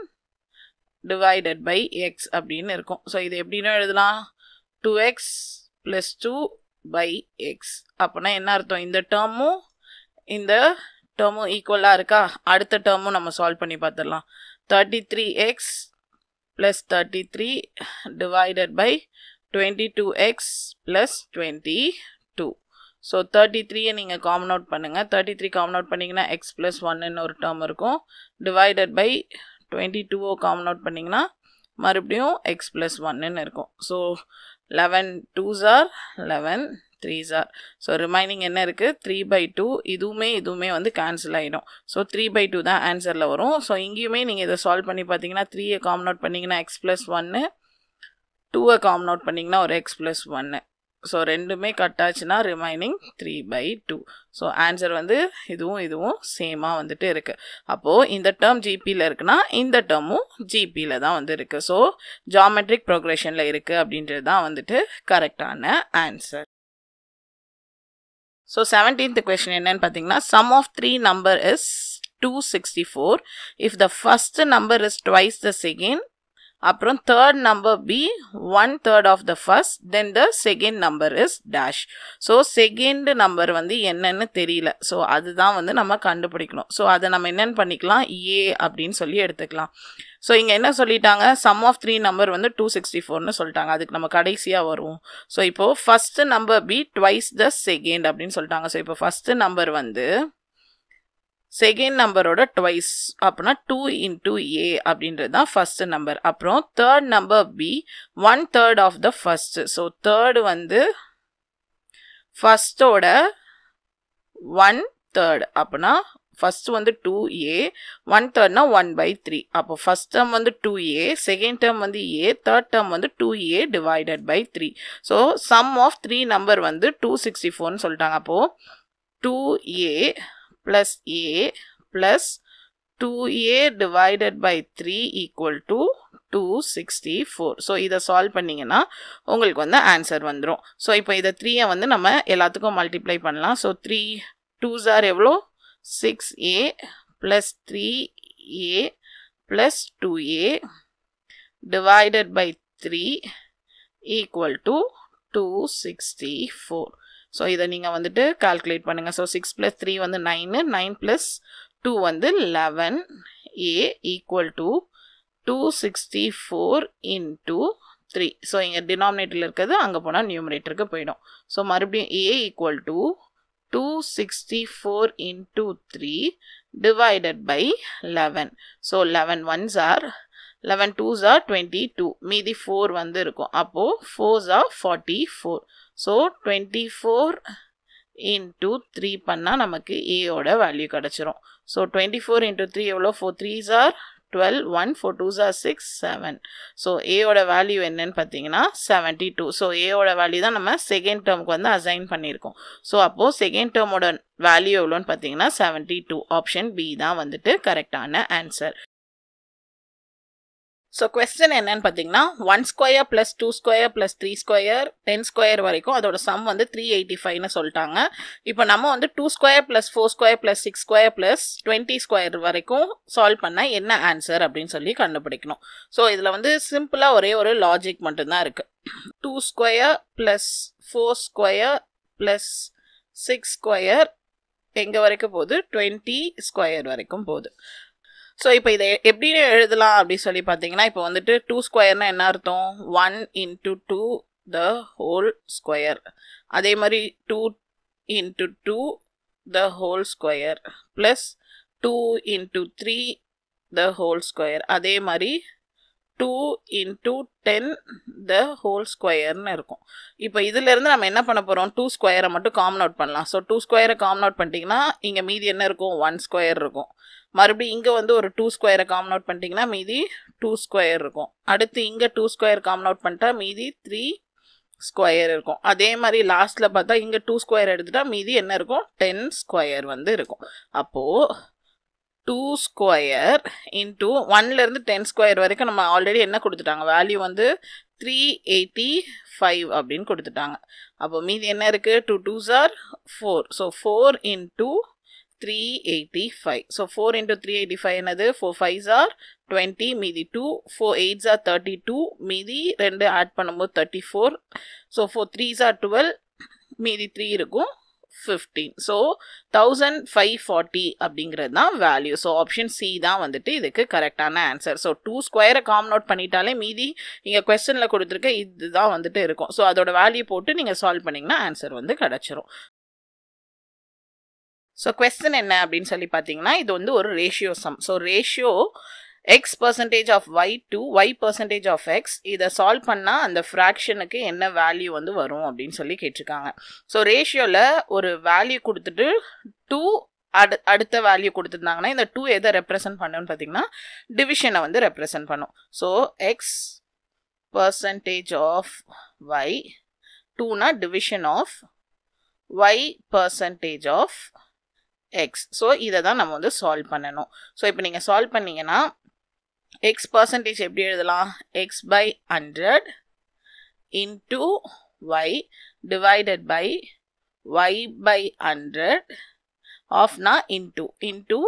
divided by X அப்படின்னு இருக்கும் ஸோ இது எப்படின்னு எழுதலாம் two X plus two by X அப்போனா என்ன அர்த்தம் இந்த டேர்மும் இந்த டேர்மும் ஈக்குவலாக இருக்கா அடுத்த டேர்மும் நம்ம சால்வ் பண்ணி பார்த்துடலாம் thirty three X plus 33 divided by 22x plus 22. So thirty த்ரீயை நீங்கள் காமன் அவுட் பண்ணுங்கள் தேர்ட்டி த்ரீ காமன் அவுட் பண்ணிங்கன்னா எக்ஸ் ப்ளஸ் ஒன்னு ஒரு டேர்ம் இருக்கும் டிவைடட் பை டுவெண்ட்டி டூவோ காமன் அவுட் பண்ணிங்கன்னா மறுபடியும் எக்ஸ் ப்ளஸ் ஒன்னு இருக்கும் so eleven twos are eleven threes are so remaining என்ன இருக்குது த்ரீ பை டூ இதுவுமே இதுவுமே வந்து கேன்சல் ஆகிடும் ஸோ த்ரீ பை டூ தான் ஆன்சரில் வரும் ஸோ இங்கேயுமே நீங்கள் இதை சால்வ் பண்ணி பார்த்தீங்கன்னா த்ரீயை காமன் அவுட் பண்ணிங்கன்னா எக்ஸ் ப்ளஸ் ஒன்று டூவை காமன் அவுட் பண்ணிங்கன்னா ஒரு எக்ஸ் ப்ளஸ் ஒன்று ஸோ ரெண்டுமே கட் ஆச்சுன்னா remaining three by two so answer வந்து இதுவும் இதுவும் சேமாக வந்துட்டு இருக்குது அப்போது இந்த டேர்ம் ஜிபியில் இருக்குன்னா இந்த டேர்மும் ஜிபியில் தான் வந்து இருக்குது ஸோ ஜாமெட்ரிக் ப்ரோக்ரெஷனில் இருக்குது அப்படின்றது தான் வந்துட்டு கரெக்டான ஆன்சர் So 17th question என்ன பார்த்தீங்கன்னா sum of 3 number is 264 if the first number is twice the second அப்புறம் third number B one third of the first then the second number is dash so second number வந்து என்னன்னு தெரியல so அதுதான் வந்து நம்ம கண்டுபிடிக்கணும் ஸோ அதை நம்ம என்னென்னு பண்ணிக்கலாம் ஏ அப்படின்னு சொல்லி எடுத்துக்கலாம் ஸோ இங்கே என்ன சொல்லிட்டாங்க சம் ஆஃப் த்ரீ நம்பர் வந்து டூ சிக்ஸ்டி ஃபோர்னு சொல்லிட்டாங்க அதுக்கு நம்ம கடைசியாக வருவோம் ஸோ இப்போது first number B twice the second அப்படின்னு சொல்லிட்டாங்க ஸோ இப்போ ஃபஸ்ட்டு நம்பர் வந்து செகண்ட் நம்பரோட ட்வைஸ் அப்படின்னா டூ இன்டூ ஏ அப்படின்றது தான் ஃபஸ்ட்டு நம்பர் அப்புறம் third number B one third of the first so third வந்து ஃபஸ்ட்டோட ஒன் தேர்ட் அப்படின்னா ஃபஸ்ட் வந்து டூ ஏ ஒன் தேர்ட்னா ஒன் பை த்ரீ அப்போ ஃபஸ்ட் டேர்ம் வந்து டூ ஏ செகண்ட் டேர்ம் வந்து ஏ தேர்ட் டேர்ம் வந்து two A divided by three so sum of three number வந்து டூ சிக்ஸ்டி ஃபோர்னு சொல்லிட்டாங்க அப்போது two A plus a plus 2a divided by 3 equal to 264. So இதை solve பண்ணிங்கன்னா உங்களுக்கு வந்து ஆன்சர் வந்துடும் ஸோ இப்போ இதை த்ரீயை வந்து நம்ம எல்லாத்துக்கும் மல்டிப்ளை பண்ணலாம் ஸோ த்ரீ டூஸ் ஆர் எவ்வளோ six A plus three A plus two A divided by three equal to two sixty four so இதை நீங்கள் வந்துட்டு கால்குலேட் பண்ணுங்கள் ஸோ சிக்ஸ் ப்ளஸ் த்ரீ வந்து நைனு நைன் ப்ளஸ் டூ வந்து eleven A equal to two sixty four into three so இங்கே டினாமினேட்டரில் இருக்கிறது அங்கே போனால் நியூமினேட்டருக்கு போயிடும் ஸோ மறுபடியும் A equal to two sixty four into three divided by eleven so eleven ones are eleven twos are twenty two மீதி four வந்து இருக்கும் அப்போது fours are forty four so twenty four into three பண்ணால் நமக்கு ஏயோட value கிடச்சிரும் so twenty four into three எவ்வளோ four threes are twelve one four twos are six seven so ஏயோட வேல்யூ என்னன்னு பார்த்தீங்கன்னா செவன்ட்டி டூ ஸோ ஏயோட வேல்யூ தான் நம்ம செகண்ட் டேர்முக்கு வந்து அசைன் பண்ணியிருக்கோம் ஸோ அப்போது செகண்ட் டேர்மோட வேல்யூ எவ்வளோன்னு பார்த்தீங்கன்னா செவன்ட்டி டூ ஆப்ஷன் பி தான் வந்துட்டு கரெக்டான ஆன்சர் ஸோ கொஸ்டின் என்னன்னு பார்த்தீங்கன்னா one square plus two square plus three square ten square வரைக்கும் அதோட சம் வந்து த்ரீ எயிட்டி ஃபைவ்னு சொல்லிட்டாங்க இப்போ நம்ம வந்து two square plus four square plus six square plus twenty square வரைக்கும் சால்வ் பண்ணால் என்ன ஆன்சர் அப்படின்னு சொல்லி கண்டுபிடிக்கணும் ஸோ இதில் வந்து சிம்பிளாக ஒரே ஒரு லாஜிக் மட்டும்தான் இருக்குது two square plus four square plus six square எங்கே வரைக்கும் போகுது டுவெண்ட்டி ஸ்கொயர் வரைக்கும் போகுது ஸோ இப்போ இதை எப்படி எழுதலாம் அப்படின்னு சொல்லி பார்த்தீங்கன்னா இப்போ வந்துட்டு டூ ஸ்கொயர்னால் என்ன அர்த்தம் one into two the whole square அதே மாதிரி two into two the whole square plus two into three the whole square அதே மாதிரி two into ten the whole ஸ்கொயர்னு இருக்கும் இப்போ இதுலேருந்து நம்ம என்ன பண்ண போகிறோம் டூ ஸ்கொயரை மட்டும் காமன் அவுட் பண்ணலாம் ஸோ டூ ஸ்கொயரை காமன் அவுட் பண்ணிட்டீங்கன்னா இங்கே மீதி என்ன இருக்கும் ஒன் ஸ்கொயர் இருக்கும் மறுபடியும் இங்கே வந்து ஒரு டூ ஸ்கொயரை காமன் அவுட் பண்ணிட்டீங்கன்னா மீதி டூ ஸ்கொயர் இருக்கும் அடுத்து இங்கே டூ ஸ்கொயர் காமன் அவுட் பண்ணிட்டா மீதி த்ரீ ஸ்கொயர் இருக்கும் அதே மாதிரி லாஸ்ட்டில் பார்த்தா இங்கே டூ ஸ்கொயர் எடுத்துகிட்டா மீதி என்ன இருக்கும் டென் ஸ்கொயர் வந்து இருக்கும் அப்போது டூ ஸ்கொயர் இன்ட்டு ஒன்லேருந்து டென் ஸ்கொயர் வரைக்கும் நம்ம ஆல்ரெடி என்ன கொடுத்துட்டாங்க வேல்யூ வந்து த்ரீ எயிட்டி ஃபைவ் அப்படின்னு கொடுத்துட்டாங்க அப்போ மீதி என்ன இருக்குது டூ டூ சார் four so four into three eighty five so four into three eighty five என்னது ஃபோர் ஃபைவ் சார் டுவெண்ட்டி மீதி டூ ஃபோர் எயிட் சார் தேர்ட்டி டூ மீதி ரெண்டு ஆட் பண்ணும்போது thirty four so four three சார் டுவெல் மீதி த்ரீ இருக்கும் fifteen so thousand five forty அப்படிங்கிறது தான் வேல்யூ ஸோ ஆப்ஷன் சி தான் வந்துட்டு இதுக்கு கரெக்டான ஆன்சர் ஸோ டூ ஸ்கொயரை காம் நோட் பண்ணிட்டாலே மீதி நீங்கள் கொஸ்டனில் கொடுத்துருக்க இதுதான் வந்துட்டு இருக்கும் ஸோ அதோட வேல்யூ போட்டு நீங்கள் சால்வ் பண்ணிங்கன்னா ஆன்சர் வந்து கிடச்சிரும் ஸோ கொஸ்டின் என்ன அப்படின்னு சொல்லி பார்த்தீங்கன்னா இது வந்து ஒரு ratio sum so ratio X percentage of Y two Y percentage of X இதை சால்வ் பண்ணால் அந்த ஃப்ராக்ஷனுக்கு என்ன வேல்யூ வந்து வரும் அப்படின்னு சொல்லி கேட்டிருக்காங்க ஸோ ரேஷியோவில் ஒரு வேல்யூ கொடுத்துட்டு டூ அடு அடுத்த வேல்யூ கொடுத்துருந்தாங்கன்னா இந்த டூ எதை ரெப்ரசன்ட் பண்ணுன்னு பார்த்தீங்கன்னா டிவிஷனை வந்து ரெப்ரசன்ட் பண்ணும் so X percentage of Y டூனா division of Y percentage of X so இதை தான் நம்ம வந்து சால்வ் பண்ணணும் ஸோ இப்போ நீங்கள் சால்வ் பண்ணிங்கன்னா x percentage of எப்படி எழுதலாம் x by 100 into y divided by y by 100 of na into into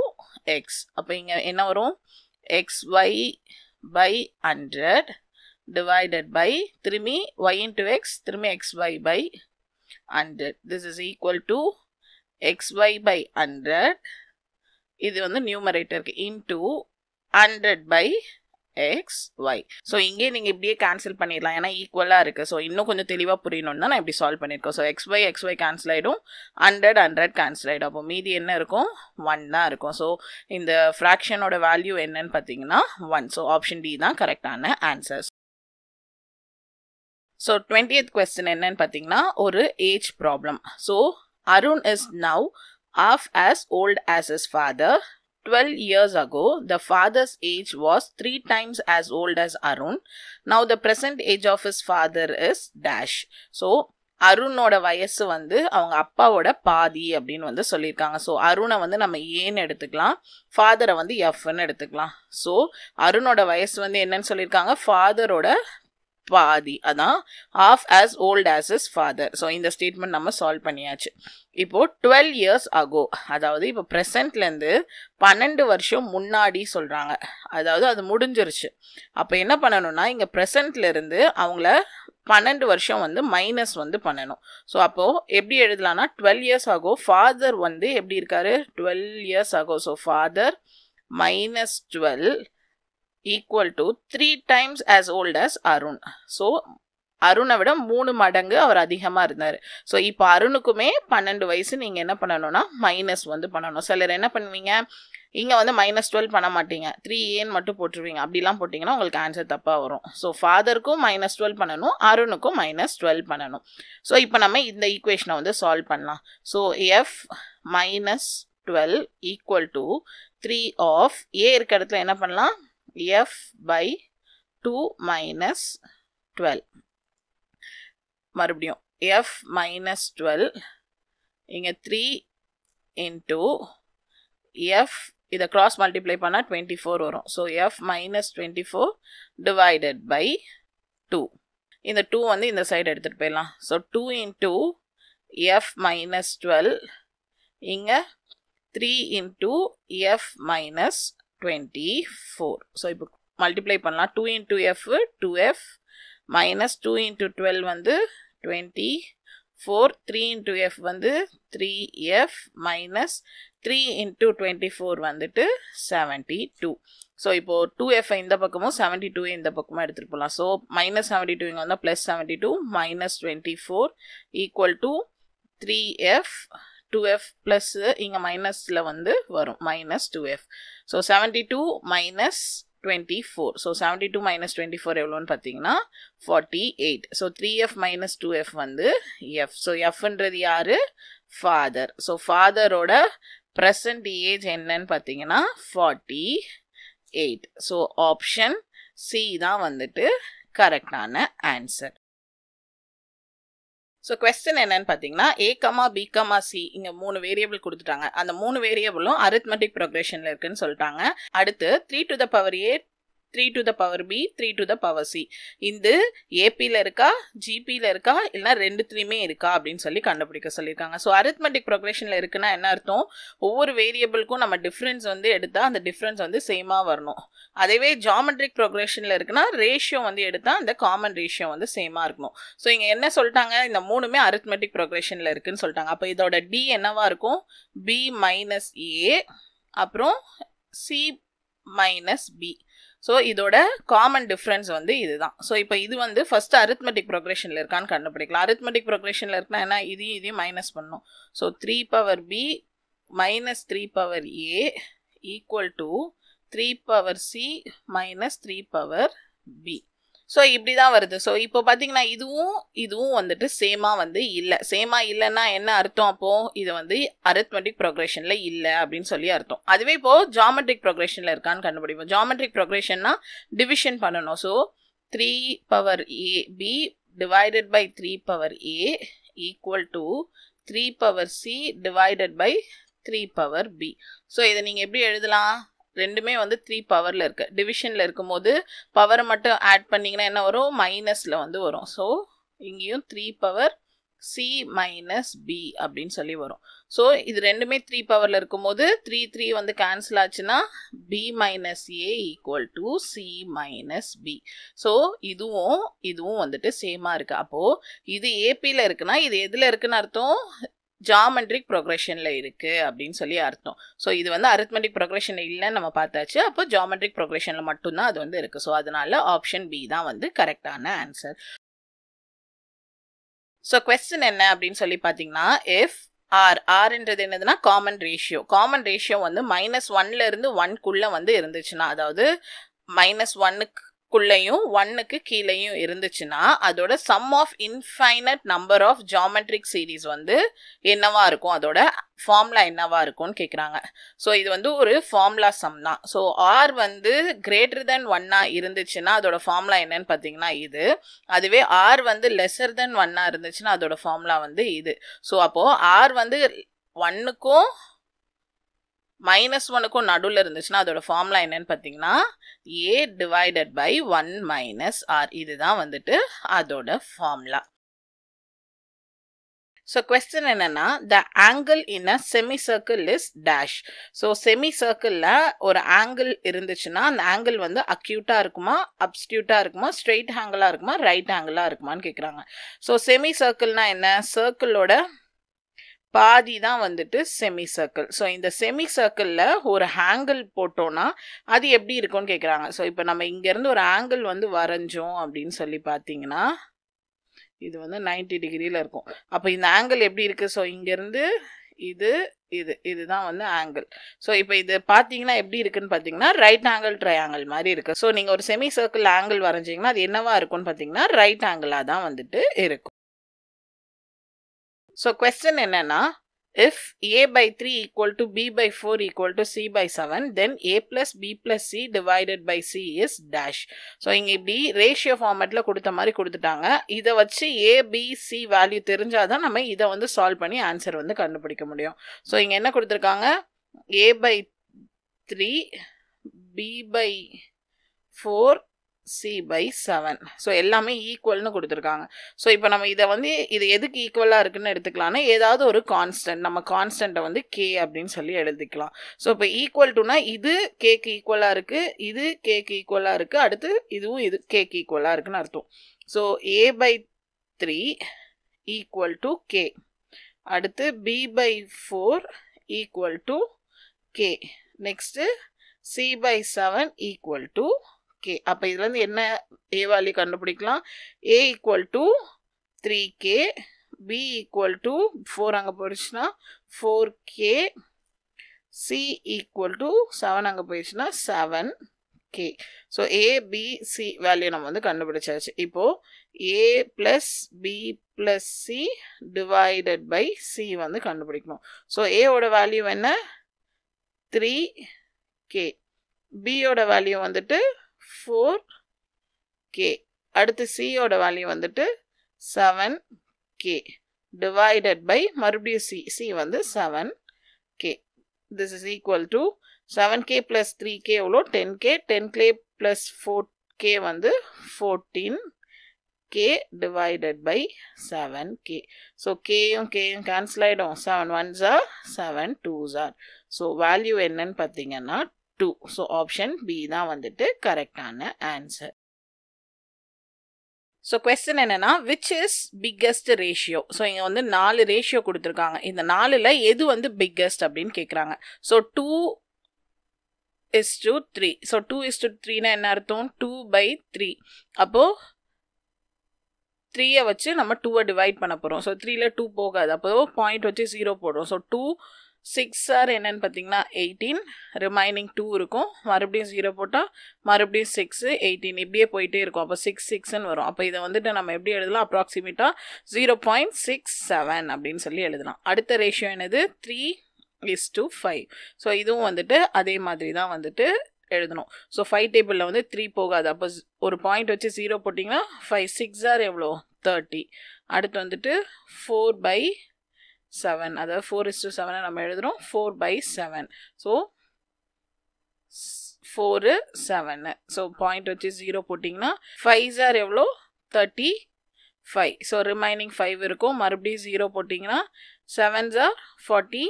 x அப்ப இங்க என்ன வரும் xy by 100 divided by 3 y into x 3 xy by 100 this is equal to xy by 100 இது the numerator into hundred by X Y so இங்கே நீங்கள் இப்படியே cancel பண்ணிடலாம் ஏன்னா ஈக்குவலாக இருக்குது ஸோ இன்னும் கொஞ்சம் தெளிவாக புரியணும்னா நான் இப்படி சால்வ் பண்ணியிருக்கோம் so X Y X Y cancel ஆகிடும் ஹண்ட்ரட் ஹண்ட்ரட் கேன்சல் ஆகிடும் அப்போ மீதி என்ன இருக்கும் ஒன் தான் இருக்கும் ஸோ இந்த ஃப்ராக்ஷனோட வேல்யூ என்னன்னு பார்த்தீங்கன்னா ஒன் ஸோ ஆப்ஷன் டி தான் கரெக்டான ஆன்சர்ஸ் ஸோ எய்த் கொஸ்டின் என்னன்னு பார்த்தீங்கன்னா ஒரு age problem so Arun is now half as old as his father 12 years ago, the father's age was three times as old as Arun. Now the present age of his father is dash. So அருணோட வயசு வந்து அவங்க அப்பாவோட பாதி அப்படின்னு வந்து சொல்லியிருக்காங்க so அருணை வந்து நம்ம ஏன்னு எடுத்துக்கலாம் ஃபாதரை வந்து எஃப்னு எடுத்துக்கலாம் ஸோ அருணோட வயசு வந்து என்னன்னு சொல்லியிருக்காங்க ஃபாதரோட பாதி அதான் half as old as his father so இந்த ஸ்டேட்மெண்ட் நம்ம சால்வ் பண்ணியாச்சு இப்போது டுவெல் இயர்ஸ் அகோ அதாவது இப்போ ப்ரெசண்ட்லேருந்து பன்னெண்டு வருஷம் முன்னாடி சொல்கிறாங்க அதாவது அது முடிஞ்சிருச்சு அப்போ என்ன பண்ணணும்னா இங்கே ப்ரெசண்ட்லேருந்து அவங்கள பன்னெண்டு வருஷம் வந்து மைனஸ் வந்து பண்ணணும் ஸோ அப்போது எப்படி எழுதலாம்னா டுவெல் இயர்ஸ் ஆகும் ஃபாதர் வந்து எப்படி இருக்காரு டுவெல் இயர்ஸ் ஆகும் so father minus twelve equal to three times as old as Arun so அருணை விட மூணு மடங்கு அவர் அதிகமாக இருந்தார் ஸோ இப்போ அருணுக்குமே பன்னெண்டு வயசு நீங்கள் என்ன பண்ணணும்னா மைனஸ் வந்து பண்ணணும் சிலர் என்ன பண்ணுவீங்க இங்கே வந்து மைனஸ் டுவெல் பண்ண மாட்டீங்க த்ரீ ஏன்னு மட்டும் போட்டுருவீங்க அப்படிலாம் போட்டிங்கன்னா உங்களுக்கு ஆன்சர் தப்பாக வரும் ஸோ ஃபாதருக்கும் மைனஸ் டுவெல் பண்ணணும் அருணுக்கும் மைனஸ் டுவெல் பண்ணணும் ஸோ இப்போ நம்ம இந்த ஈக்குவேஷனை வந்து சால்வ் பண்ணலாம் so F minus twelve equal to three of A இருக்க இடத்துல என்ன பண்ணலாம் F by two minus twelve மறுபடியும் எஃப் மைனஸ் டுவெல் இங்க த்ரீ into எஃப் இதை cross multiply பண்ணால் டுவெண்ட்டி ஃபோர் வரும் so F minus twenty four divided by two இந்த டூ வந்து இந்த சைடு எடுத்துகிட்டு போயிடலாம் so two f F minus twelve இங்கே three f F minus twenty four so இப்போ மல்டிப்ளை பண்ணலாம் two into F two F minus two into twelve வந்து twenty four three into F வந்து three F minus three into twenty four வந்துட்டு seventy two so இப்போது two F இந்த பக்கமும் seventy two இந்த பக்கமும் எடுத்துகிட்டு போகலாம் ஸோ மைனஸ் செவன்ட்டி டூ இங்கே வந்தால் plus seventy two minus twenty four equal to three F two F plus இங்கே மைனஸில் வந்து வரும் minus two F so seventy two minus twenty four so seventy two minus twenty four எவ்வளோன்னு பார்த்தீங்கன்னா forty eight so three F minus two F வந்து F so எஃப்ன்றது யார் father so ஃபாதரோட ப்ரெசன்ட் ஏஜ் என்னன்னு பார்த்தீங்கன்னா forty eight so option C தான் வந்துட்டு கரெக்டான ஆன்சர் ஸோ கொஸ்டின் என்னன்னு பார்த்தீங்கன்னா ஏ கமா பி சி இங்கே மூணு வேரியபிள் கொடுத்துட்டாங்க அந்த மூணு வேரியபிளும் அரித்மெட்டிக் ப்ரொக்ரெஷனில் இருக்குன்னு சொல்லிட்டாங்க அடுத்து three to the power A three to the power B three to the power C இந்த ஏபியில் இருக்கா ஜிபியில் இருக்கா இல்லைனா த்ரீமே இருக்கா அப்படின்னு சொல்லி கண்டுபிடிக்க சொல்லியிருக்காங்க ஸோ அரித்மெட்டிக் ப்ரொக்ரேஷனில் இருக்குன்னா என்ன அர்த்தம் ஒவ்வொரு வேரியபிளுக்கும் நம்ம டிஃப்ரென்ஸ் வந்து எடுத்தால் அந்த டிஃப்ரென்ஸ் வந்து சேமாக வரணும் அதேவே ஜாமெட்ரிக் ப்ரொக்ரேஷனில் இருக்குன்னா ரேஷியோ வந்து எடுத்தால் அந்த காமன் ரேஷியோ வந்து சேமாக இருக்கணும் ஸோ இங்கே என்ன சொல்லிட்டாங்க இந்த மூணுமே அரித்மெட்டிக் ப்ரொக்ரேஷனில் இருக்குன்னு சொல்லிட்டாங்க அப்போ இதோட டி என்னவாக இருக்கும் பி மைனஸ் ஏ அப்புறம் சி மைனஸ் பி ஸோ இதோட காமன் டிஃப்ரென்ஸ் வந்து இதுதான் ஸோ இப்போ இது வந்து ஃபஸ்ட்டு அரித்மெட்டிக் ப்ரொக்ரேஷனில் இருக்கான்னு கண்டுபிடிக்கலாம் அரித்மெட்டிக் ப்ரொக்ரேஷனில் இருக்குன்னா என்ன இதையும் இதையும் மைனஸ் பண்ணும் so three power B minus three power A equal to three power C minus three power B so இப்படி தான் வருது ஸோ இப்போ பார்த்தீங்கன்னா இதுவும் இதுவும் வந்துட்டு சேமாக வந்து இல்லை சேமாக இல்லைன்னா என்ன அர்த்தம் அப்போது இது வந்து அரித்மெட்டிக் ப்ரொக்ரெஷனில் இல்லை அப்படின்னு சொல்லி அர்த்தம் அதுவே இப்போது ஜாமெட்ரிக் ப்ரொக்ரெஷனில் இருக்கான்னு கண்டுபிடிப்போம் ஜாமெட்ரிக் ப்ரொக்ரெஷன்னா டிவிஷன் பண்ணணும் so three power A B divided by three power A equal to three power C divided by three power B so இதை நீங்கள் எப்படி எழுதலாம் ரெண்டுமே வந்து த்ரீ பவரில் இருக்கு டிவிஷனில் இருக்கும்போது பவரை மட்டும் ஆட் பண்ணிங்கன்னா என்ன வரும் மைனஸில் வந்து வரும் ஸோ இங்கேயும் three power C minus B அப்படின்னு சொல்லி வரும் ஸோ இது ரெண்டுமே த்ரீ பவரில் இருக்கும்போது த்ரீ த்ரீ வந்து கேன்சல் ஆச்சுன்னா B minus A equal to C minus B so இதுவும் இதுவும் வந்துட்டு சேமாக இருக்குது அப்போது இது ஏபியில் இருக்குன்னா இது எதில் இருக்குன்னு அர்த்தம் ஜாமெட்ரிக் ப்ரொக்ரெஷனில் இருக்குது அப்படின்னு சொல்லி அர்த்தம் ஸோ இது வந்து அரித்மெட்டிக் ப்ரொக்ரெஷன் இல்லைன்னு நம்ம பார்த்தாச்சு அப்போ ஜாமெட்ரிக் ப்ரொக்ரெஷனில் மட்டும்தான் அது வந்து இருக்குது ஸோ அதனால ஆப்ஷன் பி தான் வந்து கரெக்டான ஆன்சர் ஸோ கொஸ்டின் என்ன அப்படின்னு சொல்லி பார்த்தீங்கன்னா இஃப் ஆர் ஆர்ன்றது என்னதுன்னா காமன் ரேஷியோ காமன் ரேஷியோ வந்து மைனஸ் ஒன்னில் இருந்து ஒன்க்குள்ளே வந்து இருந்துச்சுன்னா அதாவது மைனஸ் ஒன்னுக்கு குள்ளையும் ஒன்னுக்கு கீழேயும் இருந்துச்சுன்னா அதோட sum of infinite number of geometric series வந்து என்னவா இருக்கும் அதோட ஃபார்முலா என்னவா இருக்கும்னு கேட்குறாங்க ஸோ இது வந்து ஒரு ஃபார்ம்லா சம் தான் ஸோ ஆர் வந்து கிரேட்டர் தென் ஒன்னா இருந்துச்சுன்னா அதோட ஃபார்முலா என்னன்னு பார்த்தீங்கன்னா இது அதுவே ஆர் வந்து லெஸர் தென் ஒன்னா இருந்துச்சுன்னா அதோட ஃபார்முலா வந்து இது ஸோ அப்போது ஆர் வந்து ஒன்னுக்கும் மைனஸ் ஒனுக்கும் நடுவில் இருந்துச்சுன்னா அதோட ஃபார்ம்லாம் என்னன்னு பார்த்தீங்கன்னா A divided by one minus R இதுதான் வந்துட்டு அதோட ஃபார்முலா ஸோ கொஸ்டின் என்னென்னா the angle in a semi circle is dash so semi சர்க்கிளில் ஒரு ஆங்கிள் இருந்துச்சுன்னா அந்த ஆங்கிள் வந்து அக்யூட்டாக இருக்குமா அப்ஸ்டியூட்டாக இருக்குமா ஸ்ட்ரெயிட் ஆங்கிளாக இருக்குமா ரைட் ஆங்கிளாக இருக்குமான்னு கேட்குறாங்க ஸோ செமி சர்க்கிள்னால் என்ன சர்க்கிளோட பாதி தான் வந்துட்டு செமி சர்க்கிள் ஸோ இந்த செமி சர்க்கிளில் ஒரு ஆங்கிள் போட்டோன்னா அது எப்படி இருக்கும்னு கேட்குறாங்க ஸோ இப்போ நம்ம இங்கேருந்து ஒரு ஆங்கிள் வந்து வரைஞ்சோம் அப்படின்னு சொல்லி பார்த்தீங்கன்னா இது வந்து நைன்டி டிகிரியில் இருக்கும் அப்போ இந்த ஆங்கிள் எப்படி இருக்குது ஸோ இங்கேருந்து இது இது இதுதான் வந்து ஆங்கிள் ஸோ இப்போ இது பார்த்தீங்கன்னா எப்படி இருக்குன்னு பார்த்தீங்கன்னா ரைட் ஆங்கிள் ட்ரையாங்கிள் மாதிரி இருக்குது ஸோ நீங்கள் ஒரு செமி சர்க்கிள் ஆங்கிள் வரைஞ்சிங்கன்னா அது என்னவா இருக்கும்னு பார்த்தீங்கன்னா ரைட் ஆங்கிளாக தான் வந்துட்டு இருக்கும் ஸோ கொஸ்டின் என்னென்னா if A by three equal to B by four equal to C by seven then A plus B plus C divided by C is dash so இங்கே இப்படி ரேஷியோ ஃபார்மேட்டில் கொடுத்த மாதிரி கொடுத்துட்டாங்க இதை வச்சு ஏபிசி வேல்யூ தெரிஞ்சால் தான் நம்ம இதை வந்து சால்வ் பண்ணி ஆன்சர் வந்து கண்டுபிடிக்க முடியும் ஸோ இங்கே என்ன கொடுத்துருக்காங்க A by three B by four C by seven so எல்லாமே ஈக்குவல்னு கொடுத்துருக்காங்க ஸோ இப்போ நம்ம இதை வந்து இது எதுக்கு ஈக்குவலாக இருக்குதுன்னு எடுத்துக்கலாம்னா ஏதாவது ஒரு கான்ஸ்டன்ட் நம்ம கான்ஸ்டண்ட்டை வந்து கே அப்படின்னு சொல்லி எழுதிக்கலாம் ஸோ இப்போ ஈக்குவல் டுனா இது கேக்கு ஈக்குவலாக இருக்குது இது கேக்கு ஈக்குவலாக இருக்குது அடுத்து இதுவும் இது கேக்கு ஈக்குவலாக இருக்குதுன்னு அர்த்தம் so A by three equal to K அடுத்து B by four equal to K next C by seven equal to K அப்போ இதுலேருந்து என்ன ஏ வேல்யூ கண்டுபிடிக்கலாம் A equal to three K B equal to four அங்கே போயிடுச்சுன்னா four K C equal to seven அங்கே போயிடுச்சுன்னா seven K so ABC value நம்ம வந்து கண்டுபிடிச்சாச்சு இப்போது A plus B plus C divided by C வந்து கண்டுபிடிக்கணும் ஸோ ஏவோட வேல்யூ என்ன த்ரீ கே பியோட வேல்யூ வந்துட்டு ஃபோர் கே அடுத்து சியோட வேல்யூ வந்துட்டு செவன் கே டிவைடட் பை மறுபடியும் சி சி வந்து seven K this is equal to seven K plus three K எவ்வளோ ten K ten K plus four K வந்து fourteen K divided by seven K so கேயும் கேயும் cancel ஆகிடும் seven ones are seven twos are so value என்னன்னு பார்த்தீங்கன்னா two so option B தான் வந்துட்டு கரெக்டான ஆன்சர் ஸோ கொஸ்டின் என்னென்னா which is biggest ratio so இங்கே வந்து நாலு ரேஷியோ கொடுத்துருக்காங்க இந்த நாலில் எது வந்து பிக்கஸ்ட் அப்படின்னு கேட்குறாங்க so two is to three so two is to த்ரீனா என்ன அர்த்தம் டூ பை த்ரீ அப்போது த்ரீயை வச்சு நம்ம டூவை டிவைட் பண்ண போகிறோம் ஸோ த்ரீயில் டூ போகாது அப்போ பாயிண்ட் வச்சு ஜீரோ போடுறோம் ஸோ டூ சிக்ஸ் ஆர் என்னன்னு பார்த்தீங்கன்னா எயிட்டீன் ரிமைனிங் டூ இருக்கும் மறுபடியும் ஜீரோ போட்டால் மறுபடியும் சிக்ஸு எயிட்டீன் இப்படியே போயிட்டே இருக்கும் அப்போ சிக்ஸ் சிக்ஸ்ன்னு வரும் அப்போ இதை வந்துட்டு நம்ம எப்படி எழுதலாம் அப்ராக்சிமேட்டாக ஜீரோ பாயிண்ட் சிக்ஸ் செவன் அப்படின்னு சொல்லி எழுதலாம் அடுத்த ரேஷியோ என்னது three is to five so இதுவும் வந்துட்டு அதே மாதிரி தான் வந்துட்டு எழுதணும் ஸோ ஃபைவ் டேபிளில் வந்து த்ரீ போகாது அப்போ ஒரு பாயிண்ட் வச்சு ஜீரோ போட்டிங்கன்னா ஃபைவ் சிக்ஸ் ஆர் எவ்வளோ தேர்ட்டி அடுத்து வந்துட்டு ஃபோர் பை செவன் அதாவது ஃபோர் இஸ் டூ செவனை நம்ம எழுதுகிறோம் four by seven so four seven so point வச்சு ஜீரோ போட்டிங்கன்னா ஃபைவ் சார் எவ்வளோ thirty five so remaining five இருக்கும் மறுபடியும் ஜீரோ போட்டிங்கன்னா செவன் ஜார் ஃபார்ட்டி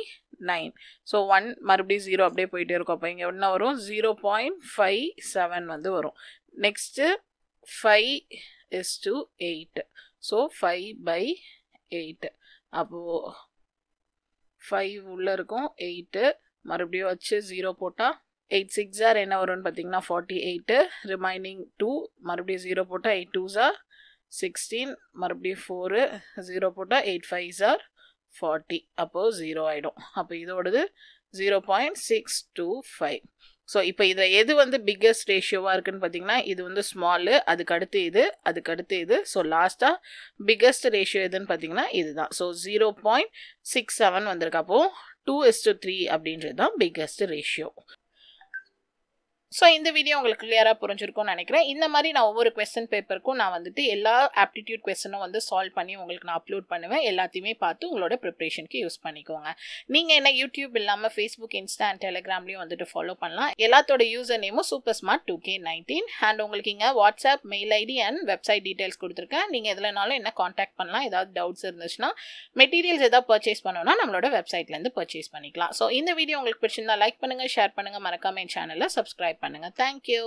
நைன் ஸோ ஒன் மறுபடியும் ஜீரோ அப்படியே போயிட்டே இருக்கும் அப்போ இங்கே என்ன வரும் ஜீரோ பாயிண்ட் ஃபைவ் செவன் வந்து வரும் next five is to eight so five by eight அப்போது ஃபைவ் உள்ளே இருக்கும் எயிட்டு மறுபடியும் வச்சு ஜீரோ போட்டால் எயிட் சிக்ஸ் ஆர் என்ன வரும்னு பார்த்தீங்கன்னா ஃபார்ட்டி எயிட்டு ரிமைனிங் டூ மறுபடியும் ஜீரோ போட்டால் எயிட் டூ சார் சிக்ஸ்டீன் மறுபடியும் ஃபோரு ஜீரோ போட்டால் எயிட் ஃபைவ் சார் ஃபார்ட்டி அப்போது ஜீரோ ஆகிடும் அப்போ இதோடது zero point six two five so இப்போ இதில் எது வந்து பிக்கஸ்ட் ரேஷியோவாக இருக்குதுன்னு பார்த்தீங்கன்னா இது வந்து ஸ்மாலு அதுக்கடுத்து இது அதுக்கடுத்து இது ஸோ லாஸ்ட்டாக பிக்கஸ்ட் ரேஷியோ எதுன்னு பார்த்தீங்கன்னா இதுதான் so zero point six seven வந்திருக்கப்போ அப்போது டூ எஸ் டூ த்ரீ அப்படின்றது தான் பிக்கஸ்ட் ரேஷியோ ஸோ இந்த வீடியோ உங்களுக்கு கிளியராக புரிஞ்சிருக்கும்னு நினைக்கிறேன் இந்த மாதிரி நான் ஒவ்வொரு கொஸ்டின் பேப்பருக்கும் நான் வந்துட்டு எல்லா ஆப்டிடியூட் கொஸ்டினும் வந்து சால்வ் பண்ணி உங்களுக்கு நான் அப்லோட் பண்ணுவேன் எல்லாத்தையுமே பார்த்து உங்களோட ப்ரிப்ரேஷனுக்கு யூஸ் பண்ணிக்கோங்க நீங்கள் என்ன யூடியூப் இல்லாமல் ஃபேஸ்புக் இன்ஸ்டா அண்ட் டெலிகிராம்லேயும் வந்துட்டு ஃபாலோ பண்ணலாம் எல்லாத்தோட யூசர் நேமும் super smart two K nineteen and உங்களுக்கு இங்கே WhatsApp mail ID and website details கொடுத்துருக்கேன் நீங்கள் எதுலனாலும் என்ன காண்டாக்ட் பண்ணலாம் ஏதாவது டவுட்ஸ் இருந்துச்சுன்னா மெட்டீரியல்ஸ் எதாவது பர்ச்சேஸ் பண்ணணும்னா நம்மளோட வெப்சைட்லேருந்து பர்ச்சேஸ் பண்ணிக்கலாம் ஸோ இந்த வீடியோ உங்களுக்கு பிடிச்சிருந்தா லைக் பண்ணுங்கள் ஷேர் பண்ணுங்கள் மறக்காம என் சேனலில் சப்ஸ்கிரைப் சப்ஸ்கிரைப் பண்ணுங்கள் தேங்க்யூ